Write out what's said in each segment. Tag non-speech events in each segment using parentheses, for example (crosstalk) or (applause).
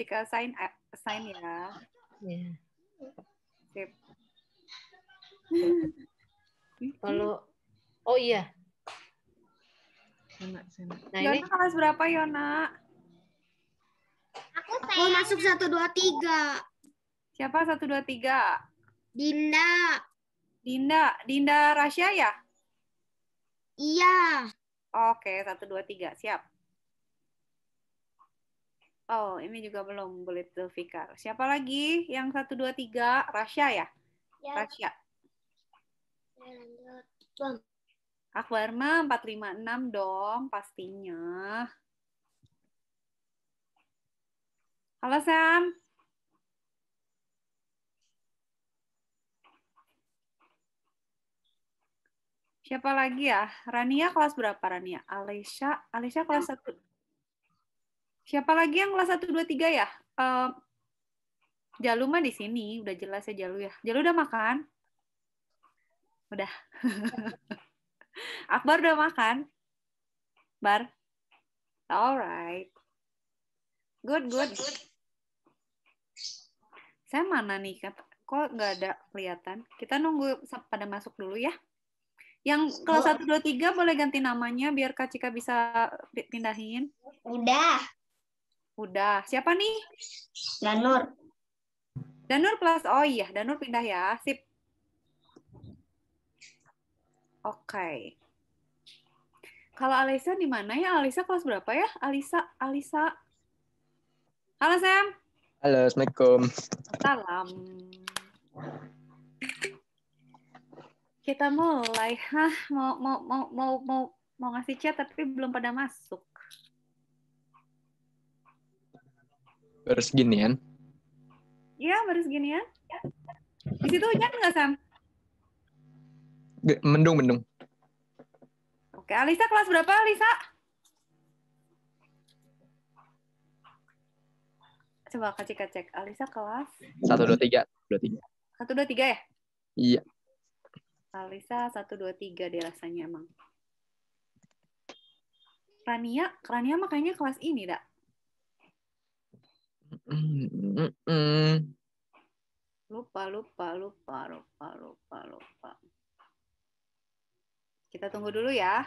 Jessica sign uh, sign ya. Yeah. Sip. Kalau oh iya. Sena, Sena. Nah, Yona ini... kelas berapa Yona? Aku Aku masuk satu dua tiga. Siapa satu dua tiga? Dinda. Dinda, Dinda Rasya ya? Iya. Oke, satu dua tiga, siap. Oh, ini juga belum boleh Zulfikar. Siapa lagi? Yang satu dua tiga Rasya ya? ya. Rasya. Ya, Akbar mah enam dong pastinya. Halo Sam. Siapa lagi ya? Rania kelas berapa Rania? Alesha, Alesha kelas satu. Ya. Siapa lagi yang kelas 1, 2, 3 ya? Uh, Jalu mah di sini, udah jelas ya Jalu ya. Jalu udah makan? Udah. (laughs) Akbar udah makan? Bar? Alright. Good, good. Saya mana nih? Kok nggak ada kelihatan? Kita nunggu pada masuk dulu ya. Yang kelas 1, 2, 3 boleh ganti namanya biar Kak Cika bisa pindahin? Udah. Udah. Siapa nih? Danur. Danur kelas oh iya, Danur pindah ya. Sip. Oke. Okay. Kalau Alisa di mana ya? Alisa kelas berapa ya? Alisa, Alisa. Halo Sam. Halo, Assalamualaikum. Salam. Kita mulai. Hah, mau mau mau mau mau mau ngasih chat tapi belum pada masuk. Baru seginian? Iya, baru seginian. Di situ hujan nggak, Sam? Mendung, mendung. Oke, Alisa kelas berapa, Alisa? Coba kak cek cek. Alisa kelas? Satu dua tiga, dua tiga. Satu dua tiga ya? Iya. Alisa satu dua tiga deh rasanya emang. Rania, Rania makanya kelas ini, dak. Lupa, lupa, lupa, lupa, lupa, lupa. Kita tunggu dulu ya.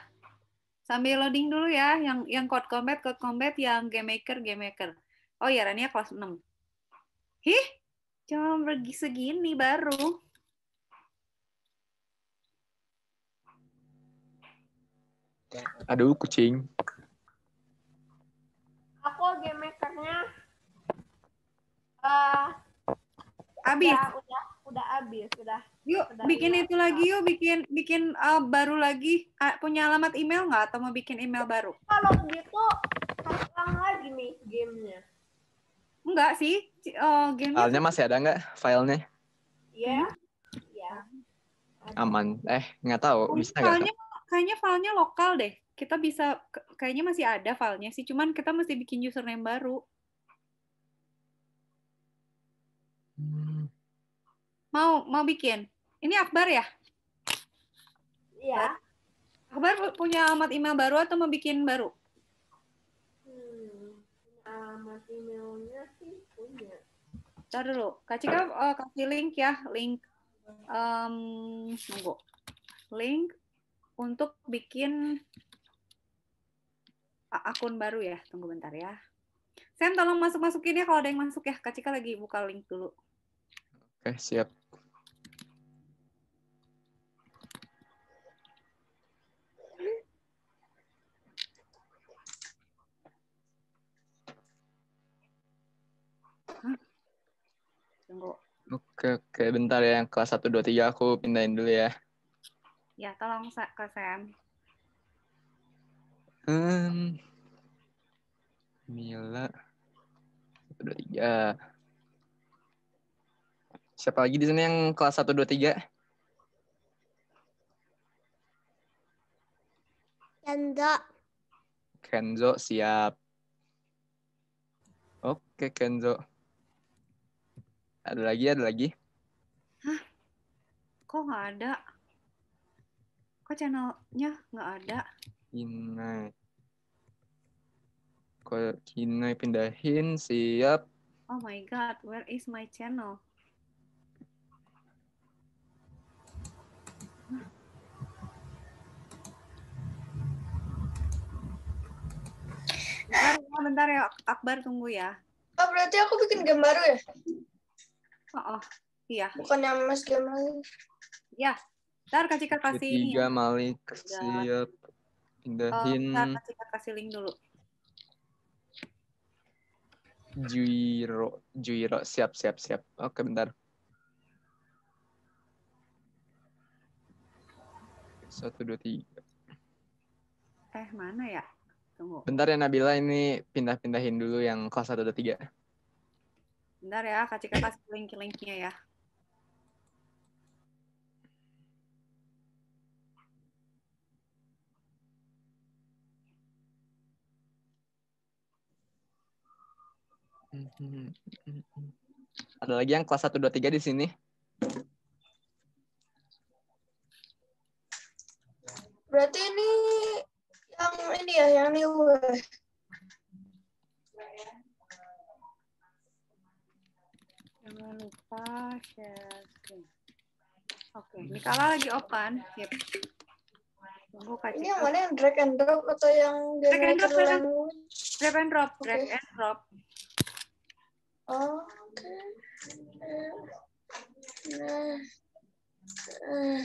Sambil loading dulu ya, yang yang Code Combat, Code Combat, yang Game Maker, Game Maker. Oh ya, Rania kelas 6. Hih, cuma pergi segini baru. Aduh, kucing. Aku game Uh, eh, abis Ya, udah, udah abis udah. Yuk, udah bikin email. itu lagi yuk, bikin bikin uh, baru lagi. Uh, punya alamat email nggak atau mau bikin email baru? Kalau begitu ulang lagi nih gamenya. Enggak sih, oh, eh, game Filenya masih ada nggak filenya? Iya, yeah. Hmm. iya. Yeah. Aman. Eh, nggak tahu. Bisa nggak? filenya, kayaknya filenya lokal deh. Kita bisa, kayaknya masih ada filenya sih. Cuman kita mesti bikin username baru. Mau mau bikin? Ini Akbar ya? Iya. Akbar punya alamat email baru atau mau bikin baru? Hmm, alamat emailnya sih punya. Ntar dulu, Kak Cika uh, kasih link ya, link. Um, tunggu. Link untuk bikin akun baru ya. Tunggu bentar ya. Sam tolong masuk-masukin ya kalau ada yang masuk ya. Kak Cika lagi buka link dulu. Oke, okay, siap. Tunggu. Oke, oke. Bentar ya. Kelas 1, 2, 3 aku pindahin dulu ya. Ya, tolong ke Sam. Hmm. Mila. 1, 2, 3. Siapa lagi di sini yang kelas 1, 2, 3? Kenzo. Kenzo siap. Oke, Kenzo. Ada lagi, ada lagi. Hah? Kok nggak ada? Kok channelnya nggak ada? Inai Kok Inai pindahin, siap. Oh my God, where is my channel? Bentar, bentar ya, Akbar tunggu ya. Oh, berarti aku bikin game baru ya? Oh, oh iya. Bukan yang mas game iya. Ya, oh, ntar Kak kasih ini. Tiga Malik, siap. Pindahin. Oh, ntar Kak kasih link dulu. Juiro, Juiro, siap, siap, siap. Oke, bentar. Satu, dua, tiga. Eh, mana ya? tunggu. Bentar ya Nabila, ini pindah-pindahin dulu yang kelas 1 dan 3. Bentar ya, kasih kakak link-linknya ya. Ada lagi yang kelas 1, 2, 3 di sini? Berarti ini yang ini ya, yang new Jangan lupa share Oke, okay. ini kalau lagi open. Yep. Tunggu Kak Ini yang mana yang drag and drop atau yang drag and drop? yang... drag and drop, okay. drag and drop. Oke. Okay. Nah. nah.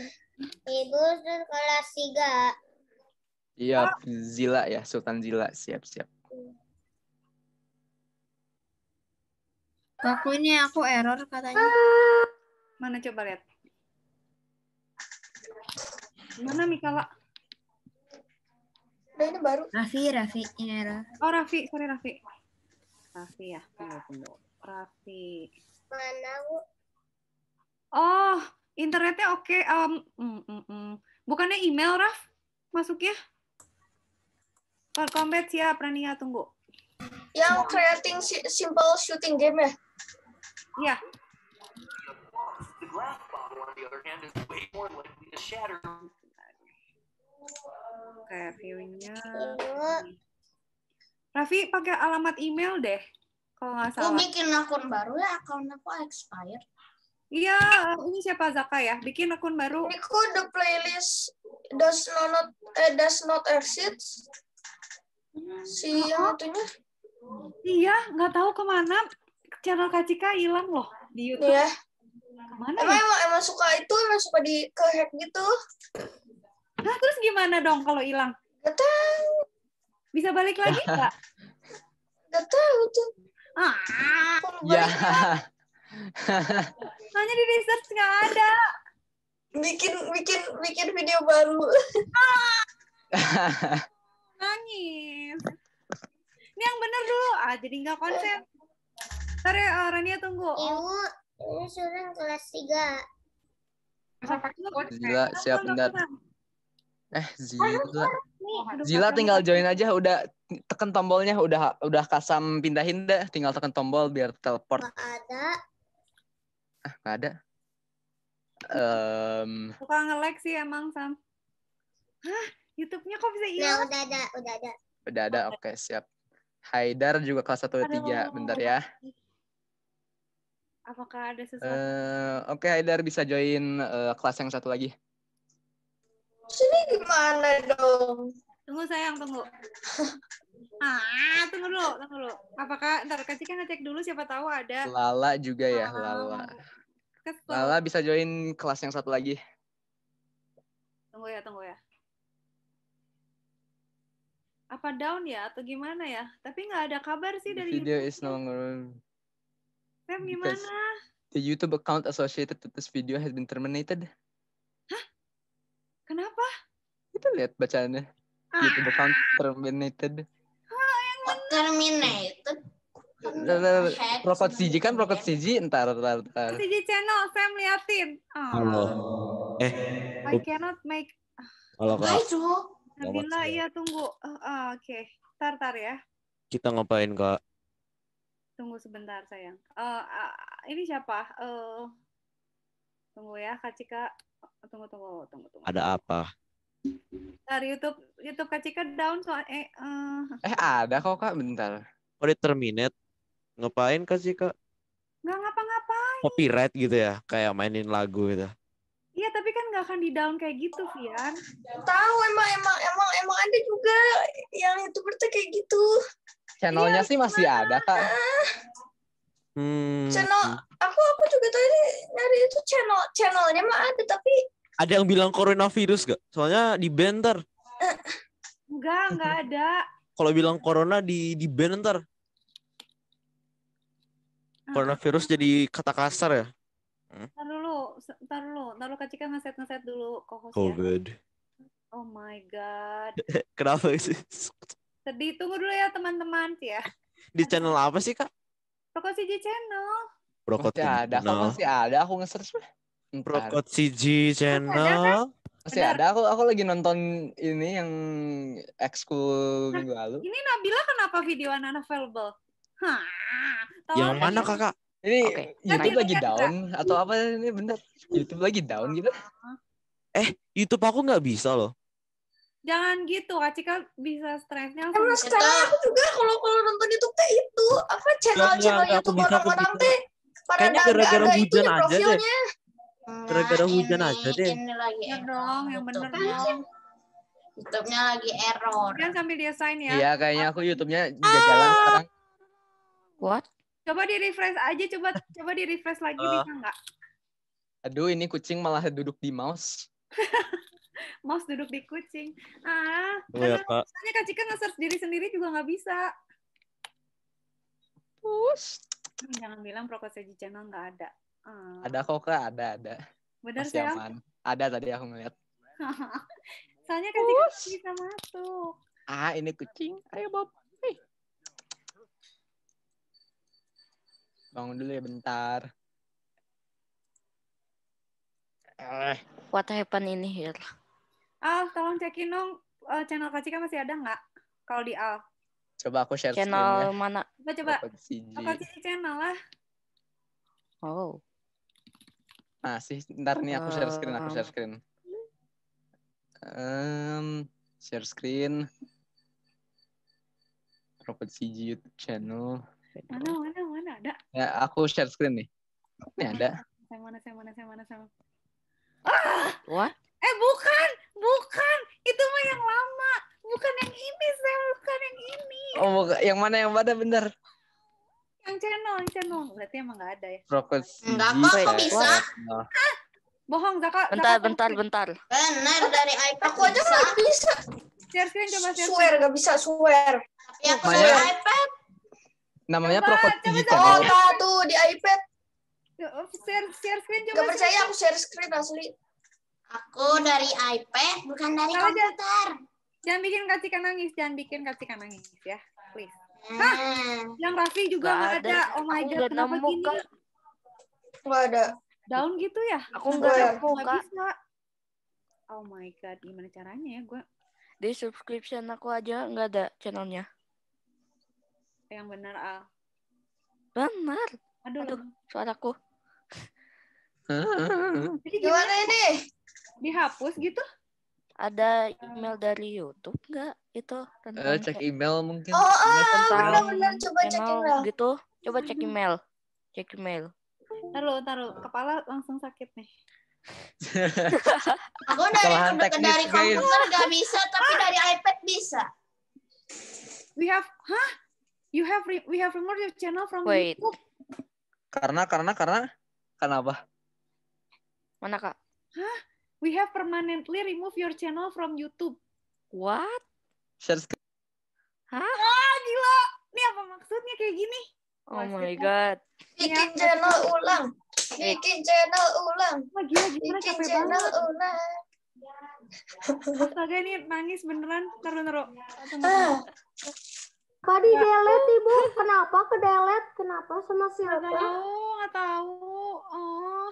Ibu, kelas 3. Iya, Zila ya, Sultan Zila. Siap, siap. Aku ini aku error katanya. Mana coba lihat? Mana Mikala? Nah, ini baru. Rafi Rafi ini error. Oh Rafi sorry Rafi Rafi ya, Rafi Mana Bu? Oh, internetnya oke. Okay. Um, mm, mm, mm. Bukannya email Raf masuknya? Pak ya, nih ya tunggu. Yang creating simple shooting game ya? Iya. Yeah. Raffi pakai alamat email deh, kalau nggak oh, salah. Lu bikin akun baru ya, akun aku expired. Iya, ini siapa Zaka ya? Bikin akun baru. Niku the playlist does not eh, does not exist. Si yang Iya, nggak tahu kemana. Channel Kak Cika hilang loh di YouTube. Iya. Kemana emang, ya? emang, emang suka itu, emang suka di ke gitu. Nah, terus gimana dong kalau hilang? Gak tahu. Bisa balik lagi (laughs) nggak? Gak tahu tuh. Ah, ya. Hanya (laughs) di research nggak ada. Bikin bikin bikin video baru. Ah. (laughs) nangis ini yang bener dulu ah jadi nggak konsen ntar ya uh, Rania tunggu ibu ini suruh kelas tiga Zila siap bentar eh Zila Zila tinggal join aja udah tekan tombolnya udah udah kasam pindahin deh tinggal tekan tombol biar teleport nggak ada ah nggak ada um... suka nge-lag sih emang sam YouTube-nya kok bisa nah, hilang? Nah udah ada, udah ada. Udah ada, oke, okay, siap. Haidar juga kelas 1 tiga, 3, bentar ya. Apakah ada eh, sesuatu? Uh, oke, okay, Haidar bisa join uh, kelas yang satu lagi. Sini gimana dong? Tunggu sayang, tunggu. (laughs) ah, tunggu dulu, tunggu dulu. Apakah ntar kasih kan ngecek dulu siapa tahu ada. Lala juga ya, ah. Lala. Lala bisa join kelas yang satu lagi. Tunggu ya, tunggu ya apa down ya atau gimana ya tapi nggak ada kabar sih dari video YouTube. is no longer Fem gimana the YouTube account associated to this video has been terminated hah kenapa kita lihat bacaannya ah. YouTube account terminated ah, yang terminated Rokot CG kan Rokot CG entar entar entar. CG channel Sam liatin. Oh. Eh. I cannot make. Kalau kau. Nabila, iya tunggu. Uh, Oke, okay. tar tar ya. Kita ngapain kak? Tunggu sebentar sayang. Uh, uh, ini siapa? Uh, tunggu ya Kak Cika. Tunggu tunggu tunggu tunggu. Ada apa? Tar YouTube YouTube Kak Cika down soal eh. Uh. Eh ada kok kak bentar. Oh di terminate. Ngapain Kak Cika? Nggak ngapa-ngapain. Copyright gitu ya, kayak mainin lagu gitu. Iya tapi nggak akan di down kayak gitu, oh, Vian. Tahu emang emang emang emang ada juga yang itu tuh kayak gitu. Channelnya ya, sih masih ada kak. Hmm. Channel aku aku juga tadi nyari itu channel channelnya mah ada tapi. Ada yang bilang coronavirus gak? Soalnya di banter. Enggak, enggak ada. Kalau bilang corona di di banter, ah. Coronavirus jadi kata kasar ya? Hmm? Ntar dulu, ntar dulu, ntar dulu kacikan ngeset-ngeset dulu co COVID. Ya. Oh my God. (laughs) Kenapa sih? Sedih, tunggu dulu ya teman-teman. ya. (laughs) Di channel apa sih, Kak? Rokok CG Channel. Rokok masih ada, kok masih ada. Aku nge-search. Rokok CG Channel. Masih ada, aku aku lagi nonton ini yang ekskul minggu lalu. Ini Nabila kenapa video unavailable? Hah, yang mana kakak? Ini okay. YouTube lagi down atau hmm. apa ini bener? YouTube lagi down gitu? Eh, YouTube aku nggak bisa loh. Jangan gitu, Kak Cika bisa stresnya. Emang sekarang aku juga kalau kalau nonton YouTube teh itu apa channel-channel channel YouTube orang-orang teh pada Kayaknya gara-gara hujan ya, aja deh. Gara-gara nah, hujan aja deh. Ini lagi ya dong, yang bener kan? dong. YouTube-nya lagi error. Kan sambil dia sign ya. Iya, kayaknya aku YouTube-nya jalan ah. sekarang. What? Coba di refresh aja, coba coba di refresh lagi uh, bisa nggak? Aduh, ini kucing malah duduk di mouse. (laughs) mouse duduk di kucing. Ah, oh, ya, Kak. Kak Cika nge-search diri sendiri juga nggak bisa. Push. Hmm, jangan bilang di channel nggak ada. uh. Ada kok, Kak. Ada, ada. Benar, Masih Ada tadi aku ngeliat. (laughs) Soalnya Kak Cika bisa masuk. Ah, ini kucing. Ayo, Bob. Hey. Bangun dulu ya bentar. Eh. What happened ini here? Al, tolong cekin dong uh, channel Cika masih ada nggak? Kalau di Al. Coba aku share screen. channel ya. mana? Coba coba. Kacika channel lah. Oh. Masih, ntar nih aku share screen, aku share eh. screen. Um, share screen. CG YouTube channel. Gitu. Mana mana mana ada? Ya aku share screen nih. Ini ada. (laughs) Saya mana saya mana saya mana saya. Ah! What? Eh bukan, bukan. Itu mah yang lama. Bukan yang ini, saya bukan yang ini. Oh, bukan. yang mana yang ada bener? Yang channel, yang channel. Berarti emang nggak ada ya? Prokus. Enggak kok, kok iya. bisa? Nah. Ah, bohong, Zaka. Bentar, Zaka. bentar, bentar. Benar dari iPad. Aku aja nggak bisa. Share screen coba share. Swear nggak bisa, swear. Tapi aku dari iPad namanya profit properti Oh, tuh di iPad. Ya, oh, share, share screen coba. Gak percaya aku share screen asli. Aku dari iPad, bukan dari Kalo komputer. Jangan, jangan bikin kasih nangis, jangan bikin kasih nangis ya, please. Hmm. Hah, yang Raffi juga nggak ada. ada. Oh my god, kenapa gini? gini? Nggak ada. Down gitu ya? Aku nggak nemu, gak Bisa. Oh my god, gimana caranya ya gue? Di subscription aku aja nggak ada channelnya yang benar Al. Benar. Aduh, Aduh suaraku. (laughs) Jadi gimana ini? Dihapus gitu? Ada email dari YouTube enggak itu tentang uh, cek email mungkin. Oh, oh benar benar coba email, cek email gitu. Coba cek email. Cek email. Taruh, taruh. Kepala langsung sakit nih. (laughs) Aku dari, dari komputer nggak bisa, tapi dari iPad bisa. We have, hah? You have re we have removed your channel from Wait. YouTube. Karena karena karena karena apa? Mana kak? Hah? We have permanently removed your channel from YouTube. What? Share screen. Hah? Ah, gila. Ini apa maksudnya kayak gini? Oh Mas, my god. Iya, Bikin channel ulang. Bikin channel ulang. Wah, gila gimana Bikin capek channel banget. ulang. Astaga ini nangis beneran. Ntar bentar, Ah. Kak di delete ibu, kenapa ke delete? Kenapa sama siapa? Gak tahu, gak tahu. Oh.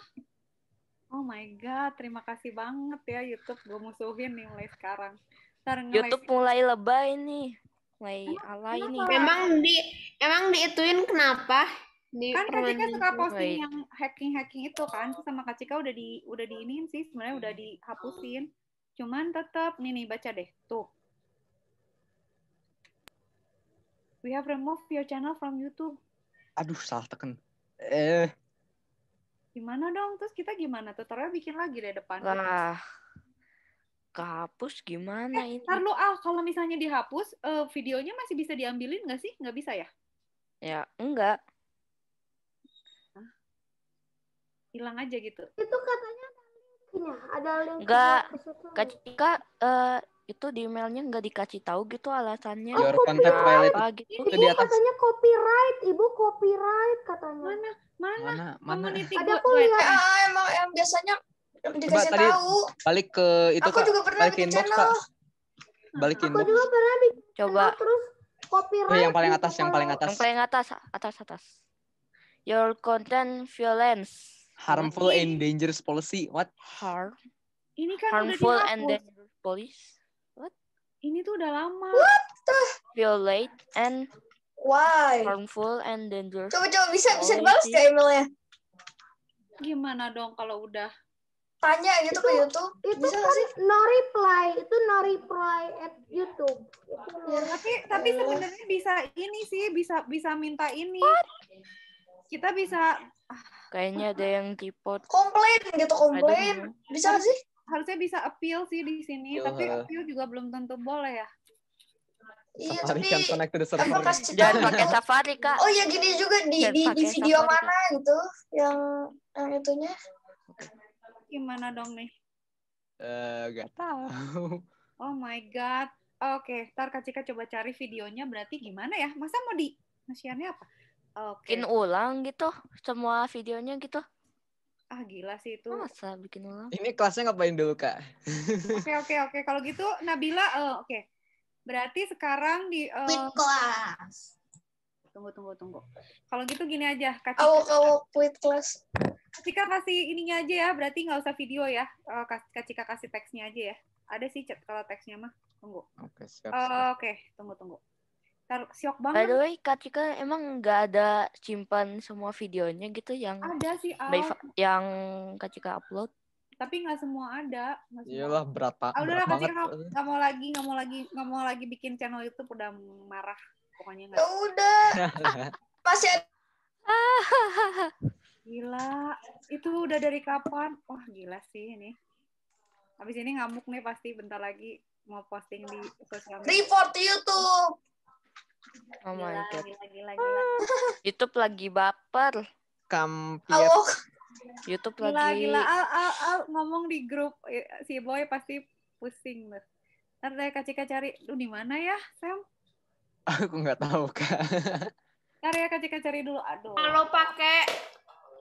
Oh my god, terima kasih banget ya YouTube gue musuhin nih mulai sekarang. Ntar YouTube mulai lebay nih. Mulai alay nih. Memang di emang diituin kenapa? Di kan Kak Cika suka posting yang hacking-hacking itu kan sama Kak Cika udah di udah diinin sih sebenarnya udah dihapusin. Cuman tetap nih nih baca deh. Tuh We have removed your channel from YouTube. Aduh, salah tekan. Eh. Gimana dong? Terus kita gimana? Tutorial bikin lagi deh depan. Lah. Kehapus gimana eh, ini? Ntar Al, kalau misalnya dihapus, uh, videonya masih bisa diambilin nggak sih? Nggak bisa ya? Ya, enggak. Hilang aja gitu. Itu katanya ada link ya? Ada link. Enggak. Kak Cika, uh, itu di emailnya nggak dikasih tahu gitu alasannya oh, Your content apa gitu. Ibu iya, di atas. katanya copyright, ibu copyright katanya. Mana? Mana? Mana? mana? Ada aku lihat. Ah, eh, eh, emang yang biasanya dikasih tadi tahu. Balik ke itu Aku kak. juga pernah balik bikin inbox, channel. Kak. Balik inbox. Aku juga pernah bikin Coba. terus copyright. Eh, yang paling gitu, atas, yang paling atas. Yang paling atas, atas atas. Your content violence. Harmful ini. and dangerous policy. What? Harm. Ini kan harmful and dangerous policy ini tuh udah lama. What the? late and Why? harmful and dangerous. Coba-coba bisa bisa oh, dibalas iya gak emailnya? Gimana dong kalau udah? Tanya gitu itu, ke YouTube. Itu bisa kan sih? no reply, itu no reply at YouTube. Itu ya, tapi tapi sebenarnya bisa ini sih, bisa bisa minta ini. What? Kita bisa ah. Kayaknya ada yang tipot. Komplain gitu, komplain. Bisa sih? harusnya bisa appeal sih di sini, uh. tapi appeal juga belum tentu boleh ya. Iya, tapi kan connect to the Jangan pakai safari, Kak. Oh, ya gini juga di di, di video safari, mana Kak. itu yang yang itunya. Gimana dong nih? Eh, uh, gak tahu. Oh my god. Oke, okay, ntar Kak Cika coba cari videonya berarti gimana ya? Masa mau di nasiannya apa? Oke. Okay. ulang gitu semua videonya gitu ah gila sih itu masa bikin ulang ini kelasnya ngapain dulu kak oke oke oke kalau gitu Nabila uh, oke okay. berarti sekarang di uh, quit kelas tunggu tunggu tunggu kalau gitu gini aja kak Cika, oh, oh, quit kelas kak Cika kasih ininya aja ya berarti nggak usah video ya uh, kak Cika kasih teksnya aja ya ada sih chat kalau teksnya mah tunggu oke okay, Uh, oke okay. tunggu tunggu Ter siok banget. By the way, Kak Cika emang nggak ada simpan semua videonya gitu yang ada sih, Al. yang Kak Cika upload. Tapi nggak semua ada. Nggak Iyalah berat pak. Ah, udah Kak Cika nggak mau lagi, nggak mau lagi, nggak mau lagi bikin channel itu udah marah pokoknya nggak. Ya udah. (laughs) Masih ada. (laughs) gila, itu udah dari kapan? Wah gila sih ini. Habis ini ngamuk nih pasti bentar lagi mau posting di sosial media. Report YouTube. Oh gila, my god. Gila, gila, gila. YouTube lagi baper. Kampir. Oh. YouTube gila, lagi. Gila, Al, al, al, ngomong di grup eh, si Boy pasti pusing loh. Ntar saya kacika cari, lu di mana ya, Sam? Aku nggak tahu kak. Ntar ya kacika cari dulu. Aduh. Kalau pakai,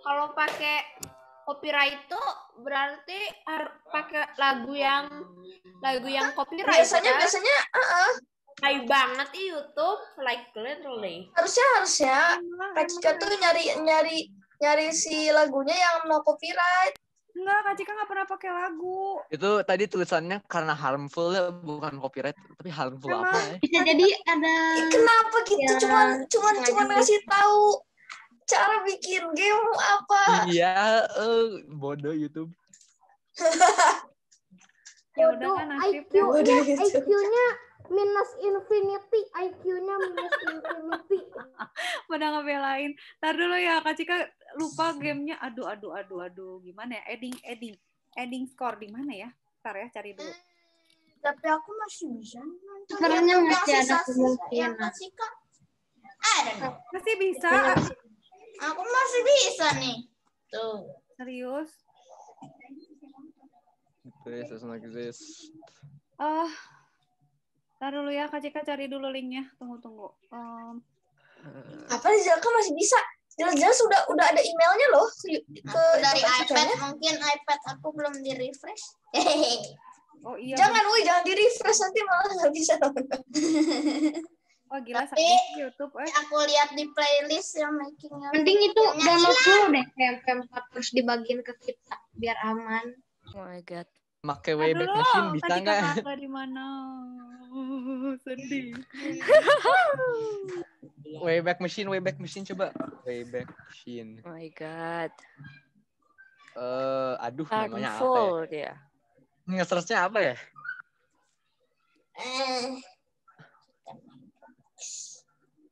kalau pakai copyright itu berarti pakai lagu yang lagu yang copyright. Biasanya kan? biasanya, uh -uh Hai banget di YouTube like literally. Harusnya harusnya Kacika tuh nyari nyari nyari si lagunya yang no copyright. Enggak, Kak Cika nggak pernah pakai lagu. Itu tadi tulisannya karena harmful ya, bukan copyright, tapi harmful Emang, apa ya? Bisa jadi ada Kenapa gitu? Ya, cuman cuman cuman gitu. ngasih tahu cara bikin game apa. Iya, uh, bodoh YouTube. (laughs) ya udah kan IQ-nya IQ-nya minus infinity IQ-nya minus infinity (laughs) pada ngebelain tar dulu ya Kak Cika lupa gamenya aduh aduh aduh aduh gimana ya adding adding adding score di mana ya tar ya cari dulu hmm, tapi aku masih bisa sebenarnya masih ada kemungkinan masih masih bisa aku masih bisa nih tuh serius This does not exist. Ah, uh, Ntar dulu ya, Kak Cika cari dulu linknya. Tunggu, tunggu. Um, apa Zaka masih bisa? Jelas-jelas sudah udah ada emailnya loh. Ke dari iPad ya. mungkin iPad aku belum di refresh. (laughs) oh iya. Jangan, woi, jangan di refresh nanti malah nggak bisa Oh gila Tapi, YouTube eh. aku lihat di playlist yang making Mending itu download dulu deh kayak 4 terus dibagiin ke kita biar aman. Oh my god make Wayback Aduh, Machine bisa nggak? di mana? (laughs) Sedih. (laughs) Wayback Machine, Wayback Machine coba. Wayback Machine. Oh my god. Eh, uh, aduh namanya apa ya? ya? Nge searchnya apa ya?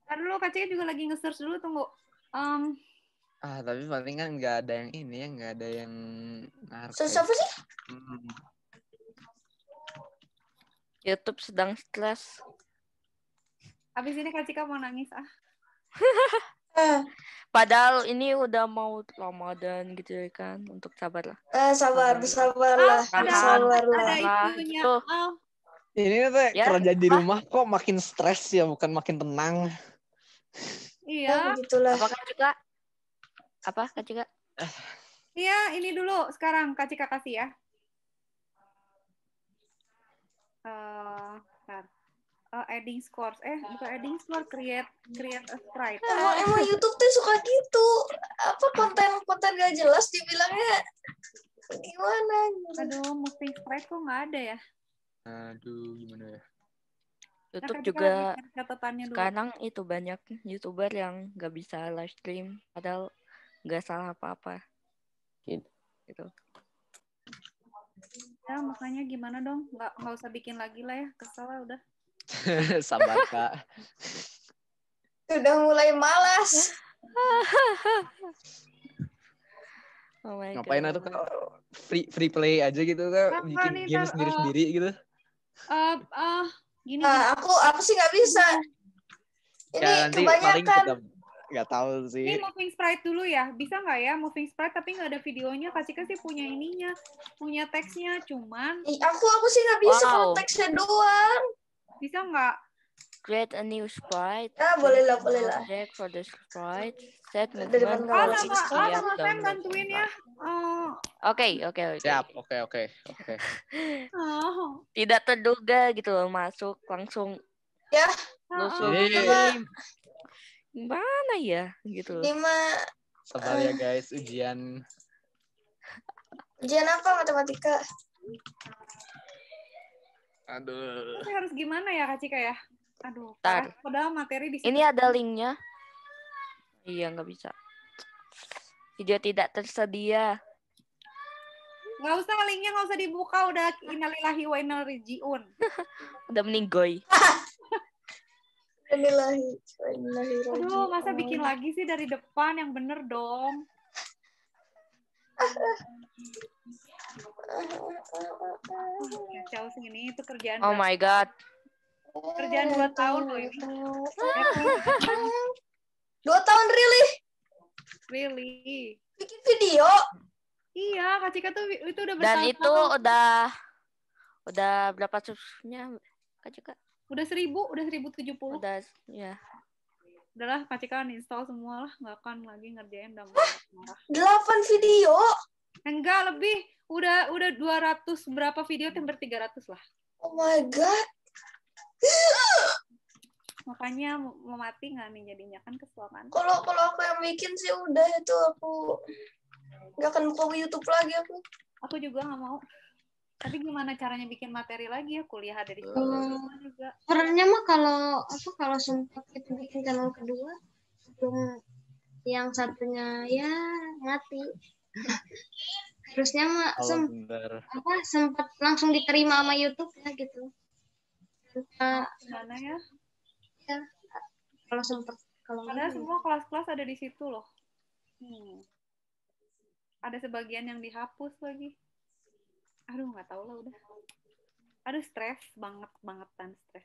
Ntar dulu, Kak juga lagi nge-search dulu, tunggu. Um, Ah, tapi paling kan nggak ada yang ini ya, nggak ada yang narkis. So, sih? Hmm. YouTube sedang stres. Abis ini Kak Cika mau nangis ah. (laughs) Eh. Padahal ini udah mau Ramadan gitu ya kan, untuk sabar lah Eh, sabar, sabar lah sabar ah, Ada itunya. Ah. Ini tuh ya. kerja di ah. rumah kok makin stres ya, bukan makin tenang. Iya. Nah, begitulah. Apakah juga apa Kak Cika? Iya, ini dulu sekarang Kak Cika kasih ya. Uh, uh, adding scores. Eh, bukan adding score, create create a sprite. Emang, emang YouTube tuh suka gitu. Apa konten-konten gak jelas dibilangnya gimana? Aduh, mesti sprite kok nggak ada ya? Aduh, gimana ya? Nah, YouTube nah, juga sekarang itu banyak youtuber yang nggak bisa live stream padahal nggak salah apa-apa gitu. gitu ya makanya gimana dong nggak nggak usah bikin lagi lah ya kesal lah udah (laughs) sabar kak sudah mulai malas (laughs) oh my ngapain itu kak free free play aja gitu kak bikin nih, game oh. sendiri sendiri uh, gitu uh, uh, gini uh, aku aku sih nggak bisa iya. ini ya, kebanyakan nggak tahu sih. Ini eh, moving sprite dulu ya, bisa nggak ya moving sprite tapi nggak ada videonya? Kasih sih punya ininya, punya teksnya, cuman. Eh, aku aku sih nggak bisa wow. kalau teksnya doang. Bisa nggak? Create a new sprite. Ah, boleh lah, boleh lah. Check for the sprite. Set movement. Oh, sama, oh, sama Sam bantuin ya. Oh. Oke, oke, oke. Siap, oke, oke, oke. (laughs) Oh. Tidak terduga gitu loh, masuk langsung. Ya. Ah, langsung. Oh, mana ya gitu lima sabar ya eh. guys ujian ujian apa matematika aduh harus gimana ya kak Cika ya aduh Tar. padahal materi di ini ada linknya iya nggak bisa video tidak tersedia nggak usah linknya nggak usah dibuka udah inalilahi wa inna (laughs) udah meninggoy (laughs) Aduh, masa ya bikin lagi sih dari depan yang bener dong. Kacau segini itu kerjaan. Oh my god. Kerjaan dua tahun loh ini. Dua tahun really? Really. Bikin video? Iya, Kak Cika tuh itu udah Dan itu udah udah berapa subscribe-nya Kak Cika? udah seribu udah seribu tujuh puluh udah ya udahlah pasti kan install semua lah nggak akan lagi ngerjain dan delapan video enggak lebih udah udah dua ratus berapa video hampir tiga ratus lah oh my god makanya mau mati nggak nih jadinya kan kesel kan kalau kalau aku yang bikin sih udah itu aku nggak akan buka YouTube lagi aku aku juga nggak mau tapi gimana caranya bikin materi lagi ya kuliah ada dari uh, juga sebenarnya mah kalau apa kalau sempat kita bikin channel kedua sebelum yang satunya ya mati (laughs) harusnya mah sem apa sempat langsung diterima sama YouTube ya gitu tanpa mana ya ya kalau sempat kalau ada semua kelas-kelas ada di situ loh hmm. ada sebagian yang dihapus lagi aduh nggak tahu lah udah aduh stres banget bangetan stres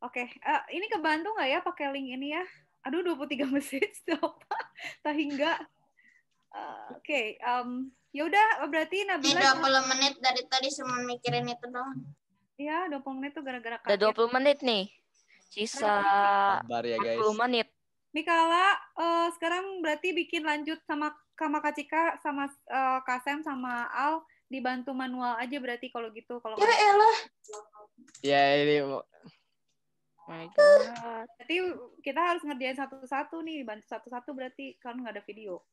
oke okay. uh, eh, ini kebantu nggak ya pakai link ini ya aduh 23 message apa hingga uh, oke okay. um, ya udah berarti Nabila dua 20 menit dari tadi cuma mikirin itu doang Iya, dua puluh menit tuh gara-gara kaget. dua puluh menit nih. Sisa ya, Dua ya, menit. Mikala, uh, sekarang berarti bikin lanjut sama Kak Kacika sama uh, eh, Kasem sama Al dibantu manual aja berarti kalau gitu kalau ya elah ya ini oh my god berarti kita harus ngerjain satu-satu nih dibantu satu-satu berarti kan nggak ada video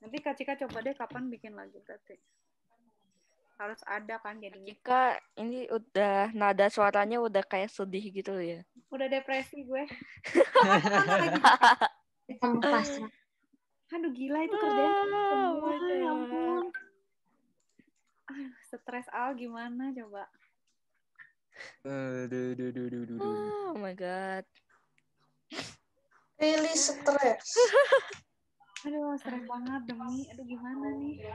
nanti Kak Cika coba deh kapan bikin lagi berarti harus ada kan jadi Cika ini udah nada suaranya udah kayak sedih gitu ya udah depresi gue (laughs) Aduh gila itu kerjaan semua ya ampun. Aduh, stres Al gimana coba? Aduh, aduh, aduh, aduh, aduh. Oh my god. Really stres. aduh, stres banget demi. Aduh gimana nih?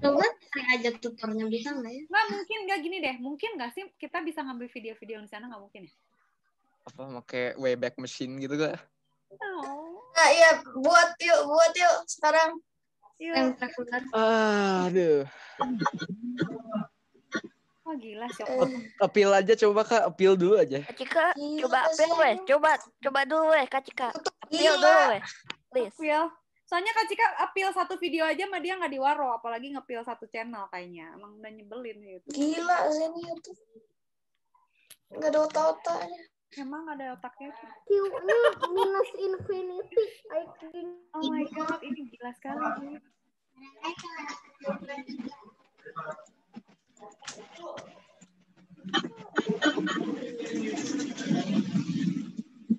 Coba saya aja tutornya bisa nggak ya? Nggak mungkin nggak gini deh. Mungkin nggak sih kita bisa ngambil video-video di sana nggak mungkin ya? Apa pakai wayback machine gitu gak? Oh iya buat yuk, buat yuk sekarang. Yuk. Yang Aduh. oh, gila sih. Eh. Apil aja coba Kak, apil dulu aja. Kak Cika, gila, coba apil, weh, coba coba dulu weh Kak Cika. Apil dulu iya. weh. Please. Soalnya Kak Cika apil satu video aja mah dia nggak diwaro, apalagi ngepil satu channel kayaknya. Emang udah nyebelin gitu. Gila sih iya ini YouTube. Enggak ada otak-otaknya. Emang ada otaknya? Q-nya minus infinity. I think. Oh my god, ini gila sekali.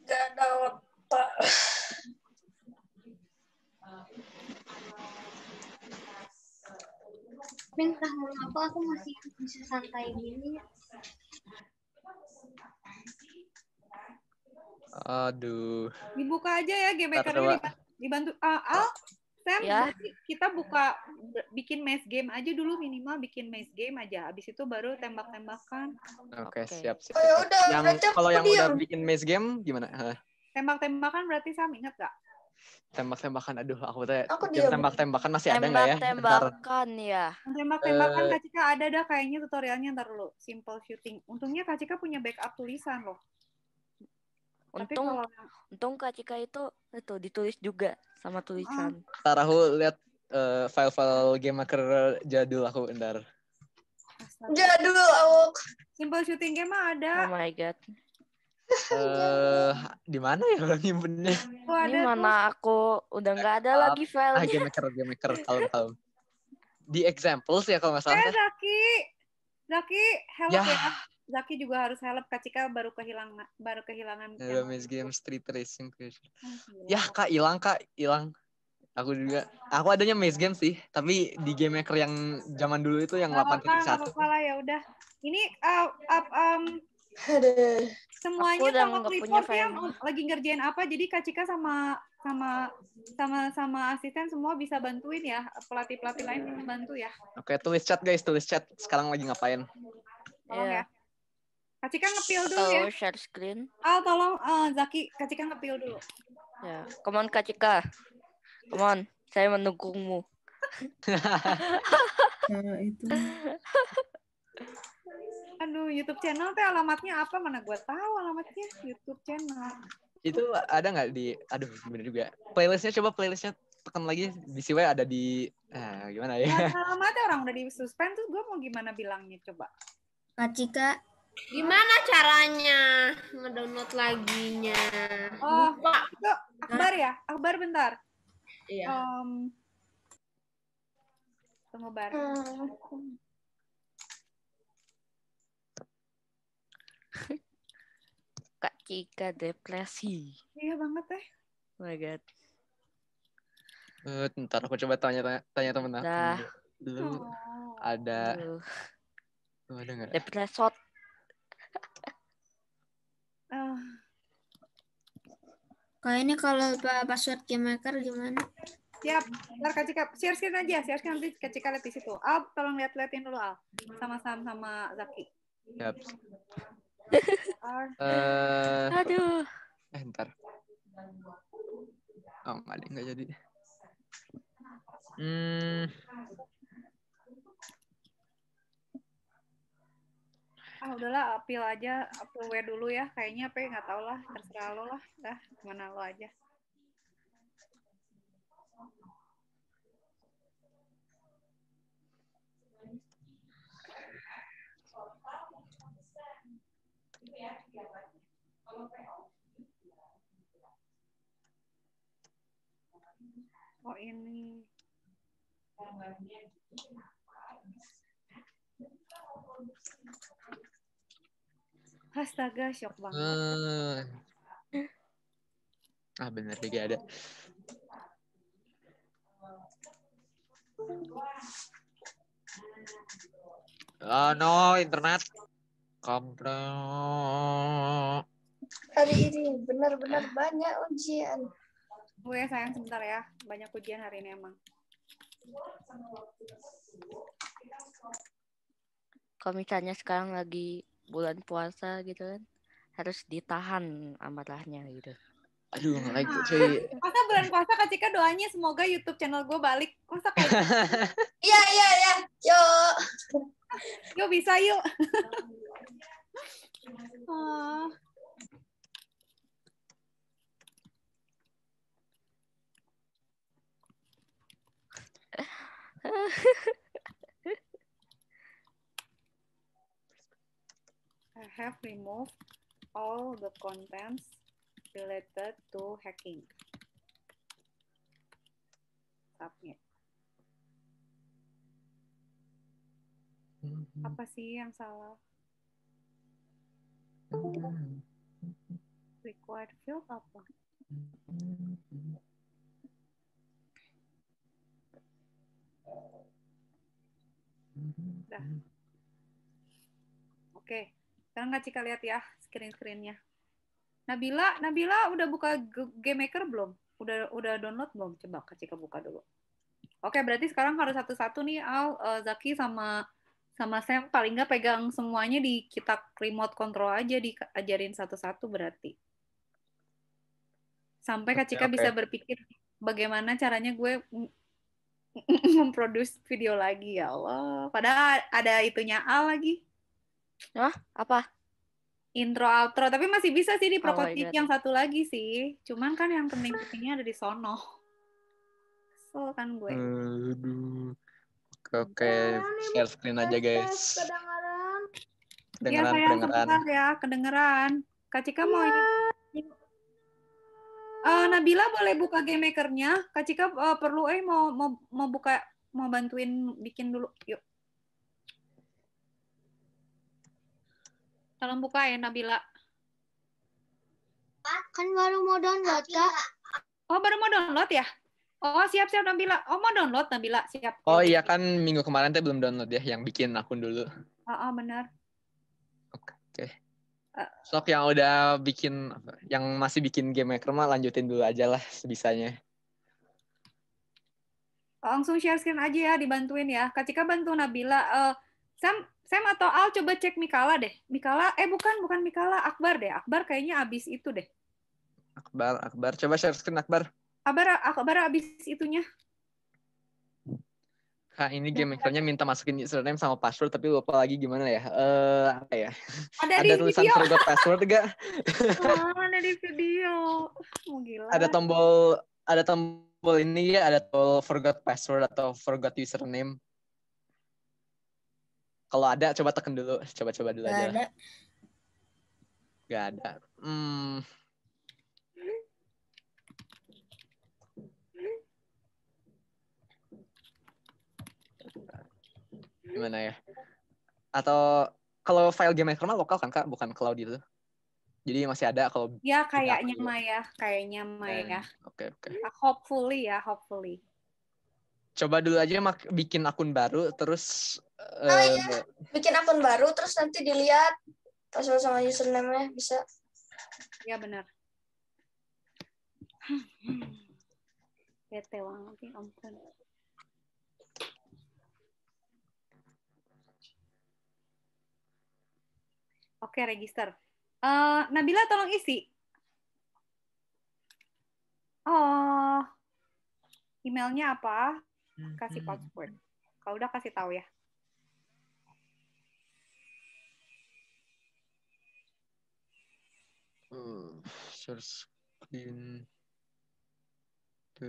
Gak ada otak. Minta apa aku masih bisa santai gini. Aduh. Dibuka aja ya GBK-nya dibantu. Uh, Al, Sam, ya. kita buka bikin maze game aja dulu minimal bikin maze game aja. Abis itu baru tembak-tembakan. Oke, okay, okay. siap siap. Oh, yaudah, yang kalau yang udah bikin maze game gimana? Tembak-tembakan berarti Sam ingat gak? Tembak-tembakan, aduh aku teh tembak-tembakan masih tembak -tembakan ada nggak ya? Tembak-tembakan ya. Tembak-tembakan uh, Kak Cika ada dah kayaknya tutorialnya ntar lu Simple shooting. Untungnya Kak Cika punya backup tulisan loh untung kalau... untung cika itu itu ditulis juga sama tulisan ah. Tarahu lihat uh, file-file game maker jadul aku ntar jadul aku simple shooting game mah ada oh my god uh, di mana ya nyimpennya? Di mana aku udah nggak ada ah, lagi filenya. Ah, game maker, game maker, kalem kalem. Di examples ya kalau nggak salah. Eh, Zaki, Zaki, hello ya. Zaki juga harus help Kak Cika baru kehilangan baru kehilangan Ya Miss Game Street Racing oh, Ya Kak hilang Kak hilang Aku juga aku adanya Miss Game sih, tapi di game maker yang zaman dulu itu yang delapan titik satu. Kalau ya udah. Ini uh, up, um, semuanya sama report ya lagi ngerjain apa jadi Kak Cika sama sama sama sama asisten semua bisa bantuin ya pelatih pelatih lain bisa bantu ya oke okay, tulis chat guys tulis chat sekarang lagi ngapain oh, yeah. ya Kacika ngepil dulu Atau ya. share screen. Al, ah, tolong uh, Zaki, Kacika ngepil dulu. Ya, come on Kacika. Come on, saya mendukungmu. nah, itu. (laughs) Aduh, YouTube channel teh alamatnya apa? Mana gua tahu alamatnya YouTube channel. Itu ada nggak di? Aduh, bener juga. Playlistnya coba playlistnya tekan lagi di ada di eh, gimana ya? Nah, alamatnya orang udah di suspend tuh. gue mau gimana bilangnya coba? Kacika Gimana caranya ngedownload laginya? Oh, Lupa. itu Akbar ya? Akbar bentar. Iya. Um, tunggu bar. (laughs) Kak Cika depresi. Iya banget eh. Oh my god. Uh, eh, ntar aku coba tanya-tanya tanya teman aku. Dah. Lu oh. ada. Lu oh, ada nggak? Depresot. Ah. kayak ini kalau password game maker gimana? Siap, ntar Kak Cika, share screen aja, share screen nanti Kak Cika lihat di situ. Al, tolong lihat lihatin dulu Al, sama-sama sama Zaki. Siap. uh, Aduh. Eh, ntar. Oh, nggak ada, nggak jadi. Hmm. ah udahlah apil aja apil wear dulu ya kayaknya apa nggak tau lah terserah lo lah dah gimana lo aja Oh ini. Astaga, shock banget. Uh, ah, bener juga ada. Uh, no, internet. Kompro. Hari ini benar-benar banyak ujian. Gue oh ya, sayang sebentar ya. Banyak ujian hari ini emang. Kalau misalnya sekarang lagi bulan puasa gitu kan harus ditahan amarahnya gitu. Aduh, nggak (laughs) like ah, cuy. Masa bulan puasa ketika doanya semoga YouTube channel gue balik. Masa kayak gitu? (laughs) Iya, iya, iya. Yuk. Yuk bisa yuk. oh. (laughs) I have removed all the contents related to hacking. Submit. Mm-hmm. Apa sih yang salah? Mm-hmm. Required field apa? Mm-hmm. Dah. Oke. Sekarang nggak Cika lihat ya screen-screennya. Nabila, Nabila udah buka game maker belum? Udah udah download belum? Coba Kak Cika buka dulu. Oke, berarti sekarang harus satu-satu nih Al, uh, Zaki sama sama Sam paling nggak pegang semuanya di kita remote control aja diajarin satu-satu berarti. Sampai Kak Cika bisa berpikir bagaimana caranya gue (laughs) memproduksi video lagi ya Allah. Padahal ada itunya Al lagi. Hah? Apa? Intro outro, tapi masih bisa sih di Prokotip oh yang satu lagi sih. Cuman kan yang penting-pentingnya ada di sono. so kan gue. Aduh. Oke, share screen aja guys. Kedengeran. Iya, kedengeran, ya, kedengeran. ya, kedengeran. Kak Cika mau ini Uh, Nabila boleh buka game makernya. Kak Cika uh, perlu eh mau mau mau buka mau bantuin bikin dulu. Yuk. salam buka ya Nabila. Ah, kan baru mau download, Kak. Oh, baru mau download ya? Oh, siap-siap Nabila. Oh, mau download Nabila, siap. Oh iya kan minggu kemarin teh belum download ya yang bikin akun dulu. Oh, oh benar. Oke. Okay. Eh. Sok yang udah bikin yang masih bikin game maker mah lanjutin dulu aja lah sebisanya. Langsung share screen aja ya, dibantuin ya. Kak Cika bantu Nabila. Uh, Sam, Sam atau Al coba cek Mikala deh. Mikala, eh bukan, bukan Mikala, Akbar deh. Akbar kayaknya abis itu deh. Akbar, Akbar. Coba share screen Akbar. Akbar, Akbar abis itunya. Kak, ini game makernya minta masukin username sama password, tapi lupa lagi gimana ya? Uh, apa ya? Ada, ada di tulisan video. forgot password gak? Oh, ah, ada di video. Oh, Ada tombol, ada tombol ini ya, ada tombol forgot password atau forgot username. Kalau ada coba tekan dulu, coba-coba dulu Gak aja. Ada. Gak ada. Hmm. Gimana ya? Atau kalau file game yang normal lokal kan kak, bukan cloud itu. Jadi masih ada kalau Ya kayaknya Maya, kayaknya Maya. Oke, okay, oke. Okay. Ah, hopefully ya, hopefully. Coba dulu aja mak bikin akun baru terus oh, iya. Eh, bikin akun baru terus nanti dilihat password sama username-nya bisa. Ya benar. (sighs) Bete banget ya ampun. Oke, register. Uh, Nabila tolong isi. Oh, emailnya apa? Kasih mm-hmm. password. Kalau udah kasih tahu ya. share screen. Oh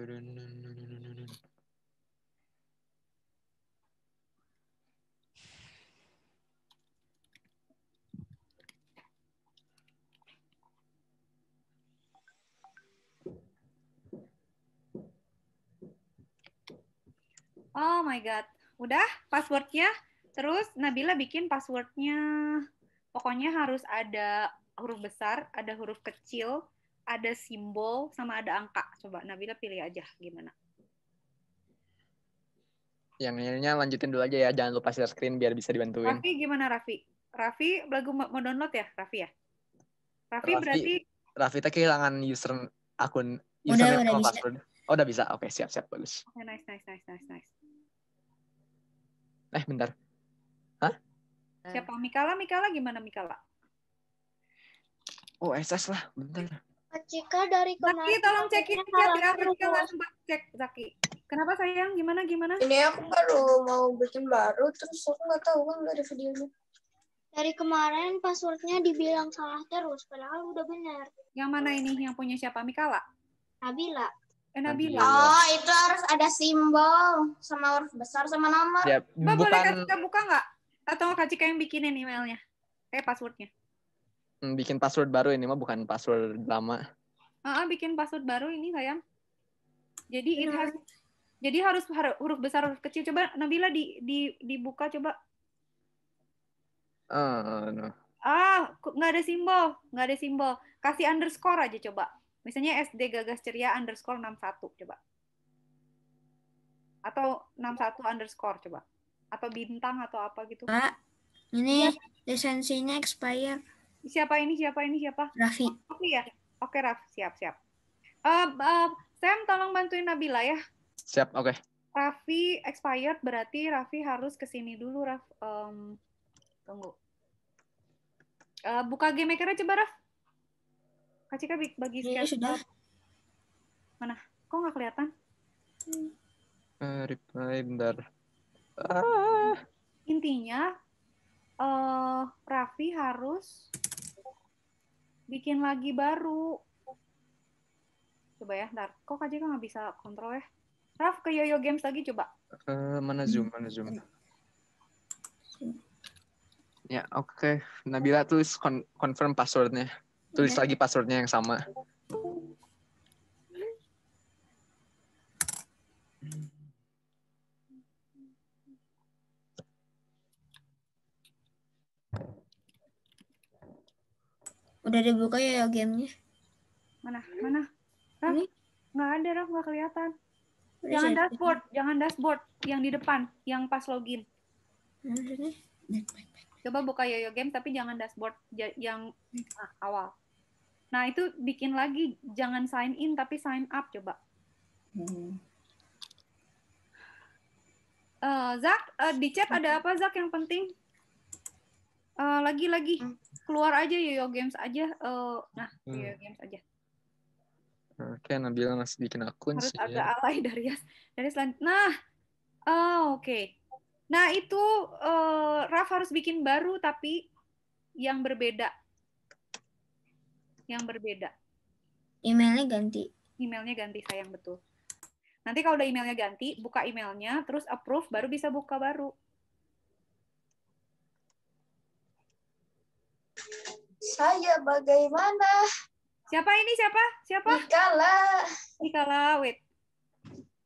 my God. Udah passwordnya? Terus Nabila bikin passwordnya. Pokoknya harus ada huruf besar, ada huruf kecil, ada simbol, sama ada angka. Coba Nabila pilih aja gimana. Yang ininya lanjutin dulu aja ya, jangan lupa share screen biar bisa dibantuin. Raffi gimana Raffi? Raffi lagu mau download ya Raffi ya? Raffi, berarti... Raffi tak kehilangan user akun username udah, udah password. Bisa. Oh, udah bisa. Oke, siap-siap bagus. Oke, nice, nice, nice, nice, nice. Eh, bentar. Hah? Siapa? Mikala, Mikala gimana Mikala? Oh, SS lah, bentar. Cika dari kemarin. Zaki, tolong cekin ya, biar Afrika nggak sempat cek, Zaki. Kenapa sayang? Gimana gimana? Ini aku baru mau bikin baru, terus aku nggak tahu kan nggak ada videonya. Dari kemarin passwordnya dibilang salah terus, padahal udah benar. Yang mana ini? Yang punya siapa? Mikala? Nabila. Eh, Nabila. Oh, itu harus ada simbol sama huruf besar sama nomor. Ya, Mbak, bukan... boleh kita buka nggak? Atau Kak Cika yang bikinin emailnya? kayak eh, passwordnya. Hmm, bikin password baru ini mah bukan password lama. ah uh, bikin password baru ini sayang. Jadi it has, jadi harus huruf besar huruf kecil. Coba Nabila di di dibuka coba. Uh, no. Ah, nggak ada simbol, nggak ada simbol. Kasih underscore aja coba. Misalnya SD Gagas Ceria underscore 61 coba. Atau 61 underscore coba. Atau bintang atau apa gitu. Pak, ini ya. lisensinya expire siapa ini siapa ini siapa Raffi Raffi ya oke Raffi siap siap uh, uh, Sam tolong bantuin Nabila ya siap oke okay. Raffi expired berarti Raffi harus kesini dulu Raff um, tunggu uh, buka game maker aja Raf Kacika bagi sekali ya, sudah mana kok nggak kelihatan uh, reply bentar ah. intinya uh, Raffi harus bikin lagi baru. Coba ya, ntar. Kok KJK nggak bisa kontrol ya? Raf, ke Yoyo Games lagi coba. Uh, mana Zoom, mana Zoom. Ya, oke. Okay. Nabila tulis kon confirm passwordnya. Tulis yeah. lagi passwordnya yang sama. Iya. Udah dibuka ya gamenya? Mana? Mana? ini Nggak ada, roh Nggak kelihatan. Udah jangan jadi. dashboard. Jangan dashboard. Yang di depan. Yang pas login. Nah, coba buka yoyo game tapi jangan dashboard yang ah, awal. Nah, itu bikin lagi. Jangan sign in tapi sign up coba. Uh, Zak, uh, di chat ada apa Zak yang penting? Lagi-lagi. Uh, eh, lagi, lagi. Hmm keluar aja yoyo games aja uh, nah hmm. yoyo games aja oke okay, Nabila masih bikin akun harus sih agak ya. alay dari Yas dari selan nah oh, oke okay. nah itu uh, Raf harus bikin baru tapi yang berbeda yang berbeda emailnya ganti emailnya ganti sayang betul nanti kalau udah emailnya ganti buka emailnya terus approve baru bisa buka baru saya bagaimana? Siapa ini siapa? Siapa? Mikala. Mikala, wait.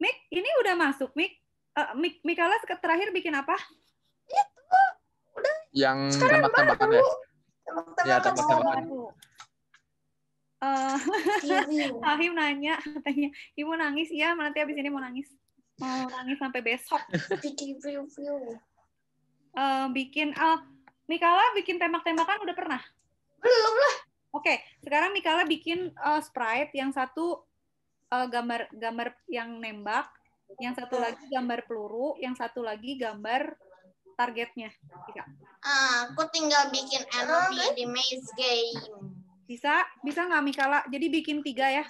Mik, ini udah masuk, Mik. Uh, Mik Mikala terakhir bikin apa? Itu iya, udah. Yang tembak-tembakan ya. Iya, iya, tembak-tembakan. Ya, tembak-tembakan. Uh, Ahim nanya, katanya, ibu nangis, iya nanti habis ini mau nangis. Mau nangis sampai besok. Uh, bikin, uh, Mikala bikin tembak-tembakan udah pernah? Belum lah. Oke, okay, sekarang Mikala bikin uh, sprite yang satu uh, gambar gambar yang nembak, yang satu lagi gambar peluru, yang satu lagi gambar targetnya. Bisa. Uh, ah, aku tinggal bikin enemy okay. di maze game. Bisa? Bisa nggak Mikala? Jadi bikin tiga ya.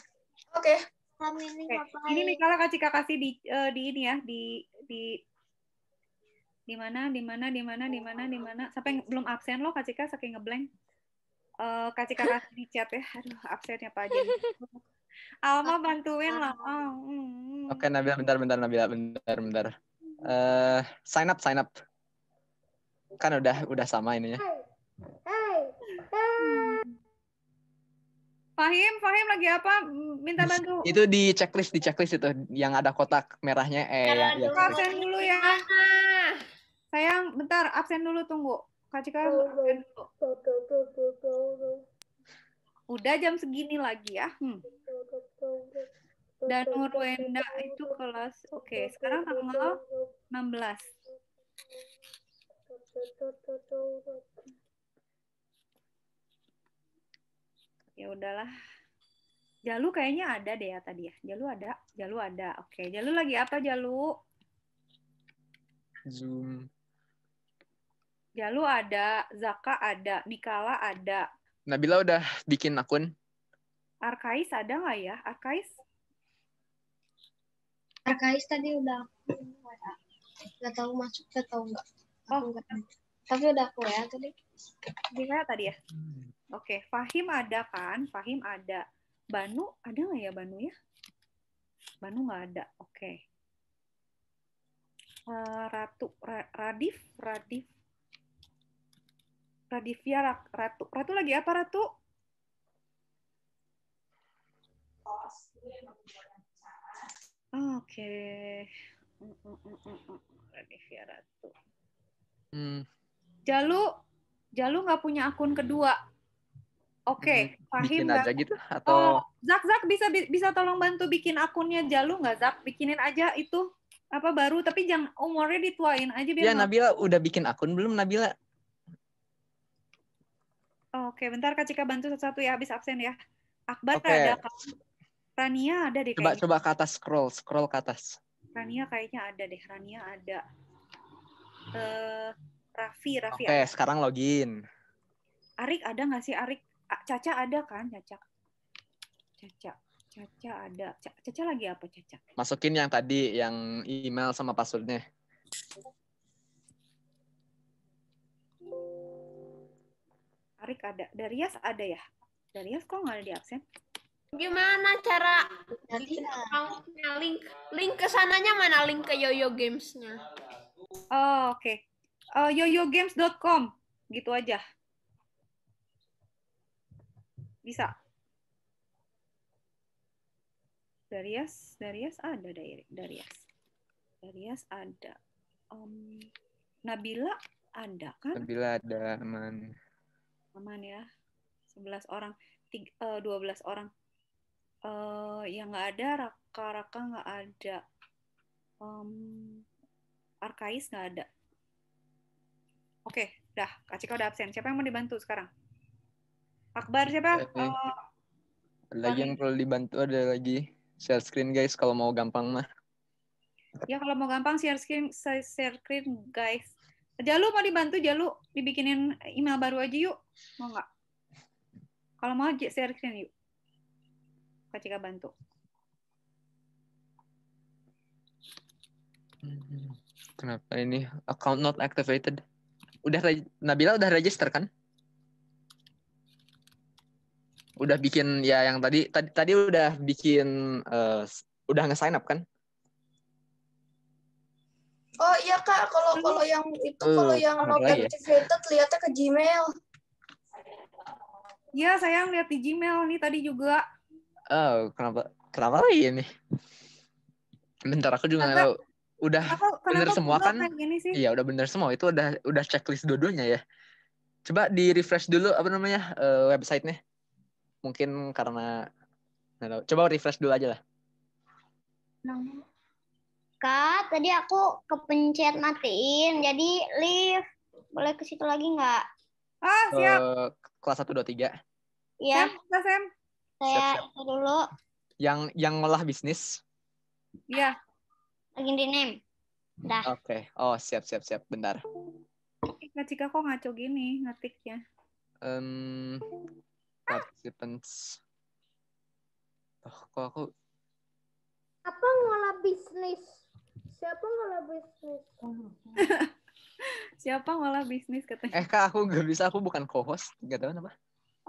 Oke. Okay. Okay. Ini Mikala kasih kasih di uh, di ini ya di di di mana di mana di mana di mana di mana sampai belum absen lo kasih saking ngeblank uh, kasih eh, kakak di chat ya. Aduh, absennya apa aja. (laughs) Alma bantuin lah. Oh, hmm. Oke, okay, Nabila bentar bentar Nabila bentar bentar. Uh, sign up sign up. Kan udah udah sama ininya. Fahim, Fahim lagi apa? Minta bantu. Itu di checklist, di checklist itu yang ada kotak merahnya. Eh, ya, ya, absen dulu ya. Sayang, bentar absen dulu tunggu. Kak Udah jam segini lagi ya. Hmm. Dan Nurwenda itu kelas, oke, okay, sekarang tanggal 16. Ya udahlah. Jalu kayaknya ada deh ya tadi ya. Jalu ada, Jalu ada. Oke, Jalu lagi apa Jalu? Zoom. Jalu ada, Zaka ada, Mikala ada. Nabila udah bikin akun? Arkais ada nggak ya? Arkais? Arkais tadi udah aku Nggak tahu masuk atau enggak. Aku oh. Enggak. Tapi udah aku ya tadi. Gimana tadi ya? Oke, okay. Fahim ada kan? Fahim ada. Banu ada nggak ya Banu ya? Banu nggak ada. Oke. Okay. Eh, Ratu Radif Radif Radivia Ratu. Ratu lagi apa Ratu? Oke. Okay. Mm, mm, mm, Radivia Ratu. Hmm. Jalu, Jalu nggak punya akun kedua. Oke, okay, hmm. Fahim. Bikin aja gitu atau? Oh, Zak, Zak bisa bisa tolong bantu bikin akunnya Jalu nggak Zak? Bikinin aja itu apa baru tapi jangan umurnya dituain aja biar. Ya Nabila udah bikin akun belum Nabila? Oke, bentar Kak Cika bantu satu-satu ya habis absen ya. Akbar okay. ada Kak. Rania ada deh Coba coba ke atas scroll, scroll ke atas. Rania kayaknya ada deh, Rania ada. Uh, Raffi, Raffi. Oke, sekarang login. Arik ada nggak sih Arik? Caca ada kan, Caca? Caca. Caca ada. Caca lagi apa Caca? Masukin yang tadi, yang email sama passwordnya. Arik ada. Darius ada ya? Darius kok nggak ada di absen? Gimana cara accountnya link? Link ke sananya mana? Link ke Yoyo games Oh, oke. Okay. Uh, eh, yoyogames.com gitu aja. Bisa. Darius, Darius ada Darius. Darius ada. Um, Nabila ada kan? Nabila ada, man aman ya 11 orang tiga, uh, 12 orang uh, eh, yang nggak ada raka-raka nggak -raka ada um, arkais nggak ada oke okay, dah kak Cika udah absen siapa yang mau dibantu sekarang Akbar siapa uh, lagi yang perlu dibantu ada lagi share screen guys kalau mau gampang mah ya kalau mau gampang share screen share screen guys Jalu mau dibantu Jalu dibikinin email baru aja yuk Mau nggak? Kalau mau share screen yuk. Kak Cika bantu. Kenapa ini account not activated? Udah Nabila udah register kan? Udah bikin ya yang tadi tadi tadi udah bikin uh, udah nge-sign up kan? Oh iya kak, kalau kalau yang itu kalau eh, yang not ya? activated ya? lihatnya ke Gmail. Iya, sayang lihat di Gmail nih tadi juga. Oh, kenapa kenapa lagi ini? Bentar aku juga nggak tahu. Udah aku, bener semua kan? Iya, udah bener semua. Itu udah udah checklist dua-duanya ya. Coba di refresh dulu apa namanya uh, website-nya. Mungkin karena tahu. Coba refresh dulu aja lah. Kak, tadi aku kepencet matiin, jadi lift. Boleh ke situ lagi nggak? Ah, siap. Uh, kelas satu dua tiga, Iya. Sam, Sam. Saya dulu. Yang yang ngolah bisnis? Iya. Lagi di name. Dah. Oke. Okay. Oh, siap siap siap. Bentar. nggak Cika kok ngaco gini ngetiknya? Um, participants. Oh, kok aku apa ngolah bisnis? Siapa ngolah bisnis? (laughs) Siapa malah bisnis katanya? Eh kak, aku gak bisa. Aku bukan co-host. Gak tahu apa.